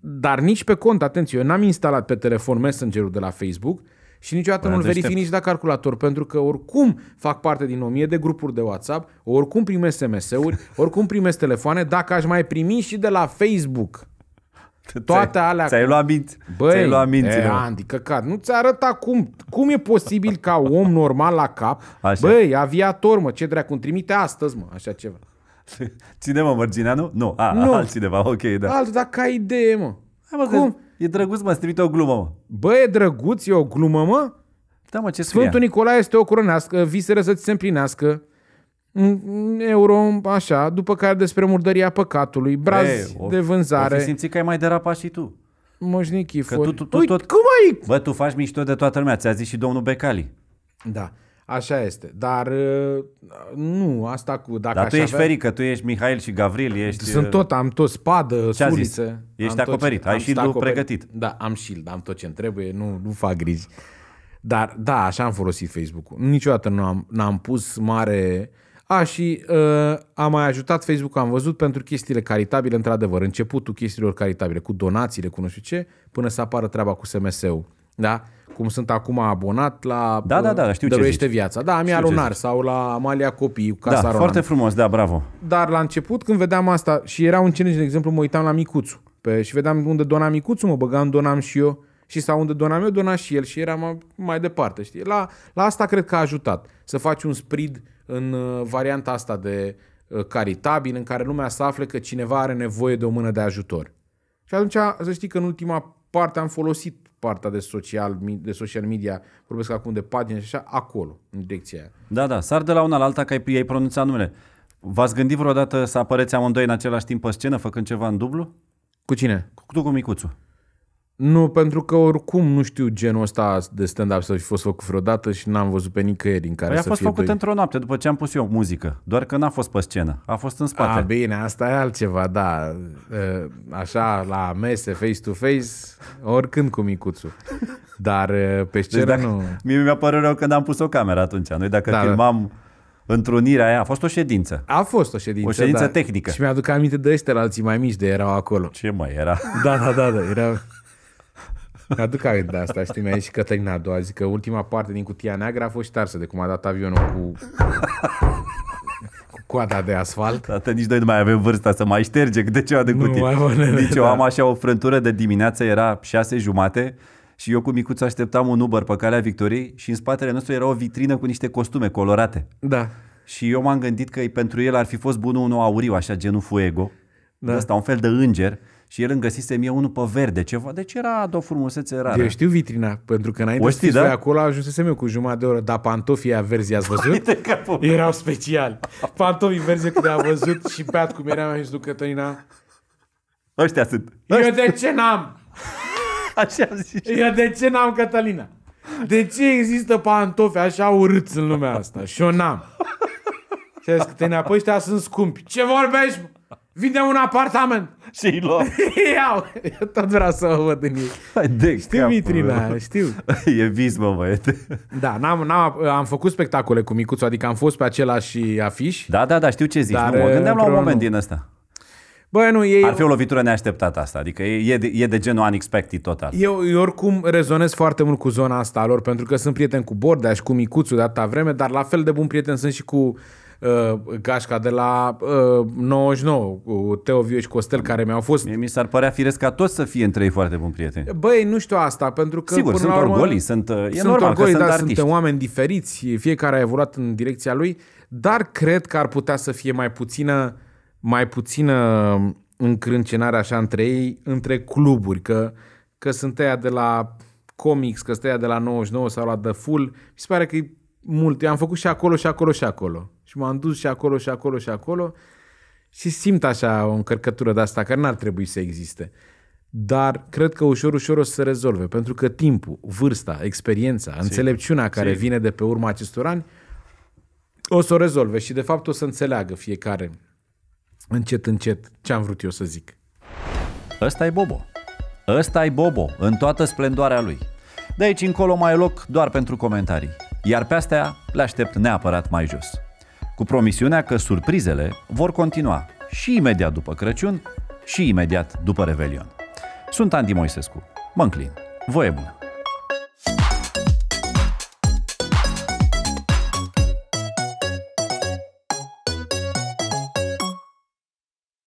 S2: dar nici pe cont, atenție, eu n-am instalat pe telefon Messenger-ul de la Facebook și niciodată nu-l deci verific nici la calculator, pentru că oricum fac parte din o mie de grupuri de WhatsApp, oricum primesc SMS-uri, oricum primesc telefoane, dacă aș mai primi și de la Facebook toate alea... Ți-ai luat minți. Băi, ți-ai luat minți, e, Andy, căcat, nu ți arăt acum. Cum e posibil ca om normal la cap? Așa. Băi, aviator, mă, ce dracu, îmi trimite astăzi, mă, așa ceva. Ține mă, mărginea, Nu, a, nu. altcineva, ok, da. Altul, dar ca idee, mă. Hai, mă Cum? Că e drăguț, mă, îți o glumă, mă. Bă, e drăguț, e o glumă, mă? Da, mă, ce scrie? Sfântul Nicolae este o coronească, visele să ți se împlinească euro, așa, după care despre murdăria păcatului, braz Ei, o, de vânzare. O simțit că ai mai derapat și tu. Moșnichifori. Că tu, tu, tu, tot, cum ai?
S1: Bă, tu faci mișto de toată lumea, ți-a zis și domnul Becali.
S2: Da, așa este. Dar uh, nu, asta cu... Dacă Dar tu ești avea...
S1: ferică, tu ești Mihail și Gavril, ești... Sunt uh,
S2: tot, am tot spadă, Ce suliță. Zis? Ești am acoperit, ce... ai shield pregătit. Da, am și am tot ce-mi trebuie, nu, nu fac griji. Dar da, așa am folosit Facebook-ul. Niciodată nu am, n-am pus mare... Uh, a, și uh, a mai ajutat Facebook, am văzut, pentru chestiile caritabile, într-adevăr, începutul chestiilor caritabile, cu donațiile, cu nu știu ce, până să apară treaba cu SMS-ul. Da? Cum sunt acum abonat la da, da, da, știu Dăruiește ce Viața. Da, Amia Lunar sau la Amalia Copii, da, Casa Da, Ronan. foarte frumos, da, bravo. Dar la început, când vedeam asta, și era un challenge, de exemplu, mă uitam la Micuțu pe, și vedeam unde dona Micuțu, mă băgam, donam și eu și sau unde donam eu, dona și el și eram mai departe, știi? La, la asta cred că a ajutat, să faci un sprid în uh, varianta asta de uh, caritabil, în care lumea să afle că cineva are nevoie de o mână de ajutor. Și atunci, să știi că în ultima parte am folosit partea de social, de social media, vorbesc acum de pagini și așa, acolo, în direcția aia.
S1: Da, da, sar de la una la alta că ai pronunțat numele. V-ați gândit vreodată să apăreți amândoi în același timp pe scenă, făcând ceva în dublu?
S2: Cu cine? Cu, tu cu micuțul. Nu, pentru că oricum nu știu genul ăsta de stand-up să fi fost făcut vreodată și n-am văzut pe nicăieri în care păi să a fost fie făcut doi. într-o noapte după ce am pus eu muzică, doar că n-a fost pe scenă, a fost în spate. A, bine, asta e altceva, da. Așa, la mese, face-to-face, oricând cu micuțul. Dar pe deci scenă deci dacă, nu...
S1: Mie mi-a părut rău când am pus o cameră atunci. Noi dacă da, da, filmam întrunirea aia, a
S2: fost o ședință. A fost o ședință. O ședință da. tehnică. Și mi-aduc aminte de ăștia alții mai mici de erau acolo. Ce mai era? Da, da, da, da, erau... Mi-aduc aminte de asta, știi, mi-a și Cătălina a doua Zic că ultima parte din cutia neagră a fost ștarsă de cum a dat avionul cu cu coada de asfalt. Da, Tată, nici noi nu mai avem vârsta să mai șterge De ceva de cutie. Nu mai bune, Nici deci eu da. am
S1: așa o frântură de dimineață, era șase jumate, și eu cu micuț așteptam un Uber pe calea Victoriei și în spatele nostru era o vitrină cu niște costume colorate. Da. Și eu m-am gândit că pentru el ar fi fost bun un auriu, așa genul Fuego. Da. Asta, un fel de înger
S2: și el îmi găsise mie unul pe verde, ceva, deci era de o frumusețe rară. Eu știu vitrina, pentru că înainte o știi, da? acolo ajunsesem eu cu jumătate de oră, dar pantofii aia verzi ați văzut? Erau special. Pantofii verzi când am văzut și beat cum eram aici lui Cătălina. Ăștia sunt. Eu de ce n-am? Așa am zis. Eu de ce n-am Cătălina? De ce există pantofi așa urâți în lumea asta? Și eu n-am. Și a zis, Cătălina, păi ăștia sunt scumpi. Ce vorbești? Vinde un apartament. Și îi luăm. Iau. Eu tot vreau să o văd în ei. de știu capul, vitrina, bă. știu. E vis, mă, băiete. Da, n-am, n-am, am făcut spectacole cu Micuțu, adică am fost pe același afiș. Da, da, da, știu ce zici. Dar, nu, mă gândeam la un moment nu. din ăsta. Bă, nu, e. Ar fi o lovitură neașteptată
S1: asta, adică e, e, de, e de genul unexpected total.
S2: Eu, eu oricum rezonez foarte mult cu zona asta a lor, pentru că sunt prieten cu Bordea și cu Micuțu de atâta vreme, dar la fel de bun prieten sunt și cu Uh, gașca de la uh, 99 cu Teo Viu și Costel care mi-au fost... Mie mi s-ar părea firesc ca toți să fie între ei foarte buni prieteni. Băi, nu știu asta, pentru că... Sigur, sunt la orgolii, sunt, e sunt normal orgolii, că sunt dar Sunt oameni diferiți, fiecare a evoluat în direcția lui, dar cred că ar putea să fie mai puțină mai puțină încrâncenare așa între ei, între cluburi, că, că sunt aia de la comics, că sunt aia de la 99 sau la The Full, mi se pare că e mult. Eu am făcut și acolo, și acolo, și acolo. Și m-am dus și acolo și acolo și acolo și simt așa o încărcătură de asta care n-ar trebui să existe. Dar cred că ușor, ușor o să se rezolve, pentru că timpul, vârsta, experiența, Sigur. înțelepciunea care Sigur. vine de pe urma acestor ani, o să o rezolve și de fapt o să înțeleagă fiecare încet, încet ce am vrut eu să zic.
S1: Ăsta e Bobo. Ăsta e Bobo în toată splendoarea lui. De aici încolo mai e loc doar pentru comentarii. Iar pe astea le aștept neapărat mai jos cu promisiunea că surprizele vor continua și imediat după Crăciun și imediat după Revelion. Sunt Andy Moisescu. Mă înclin. Voie bună!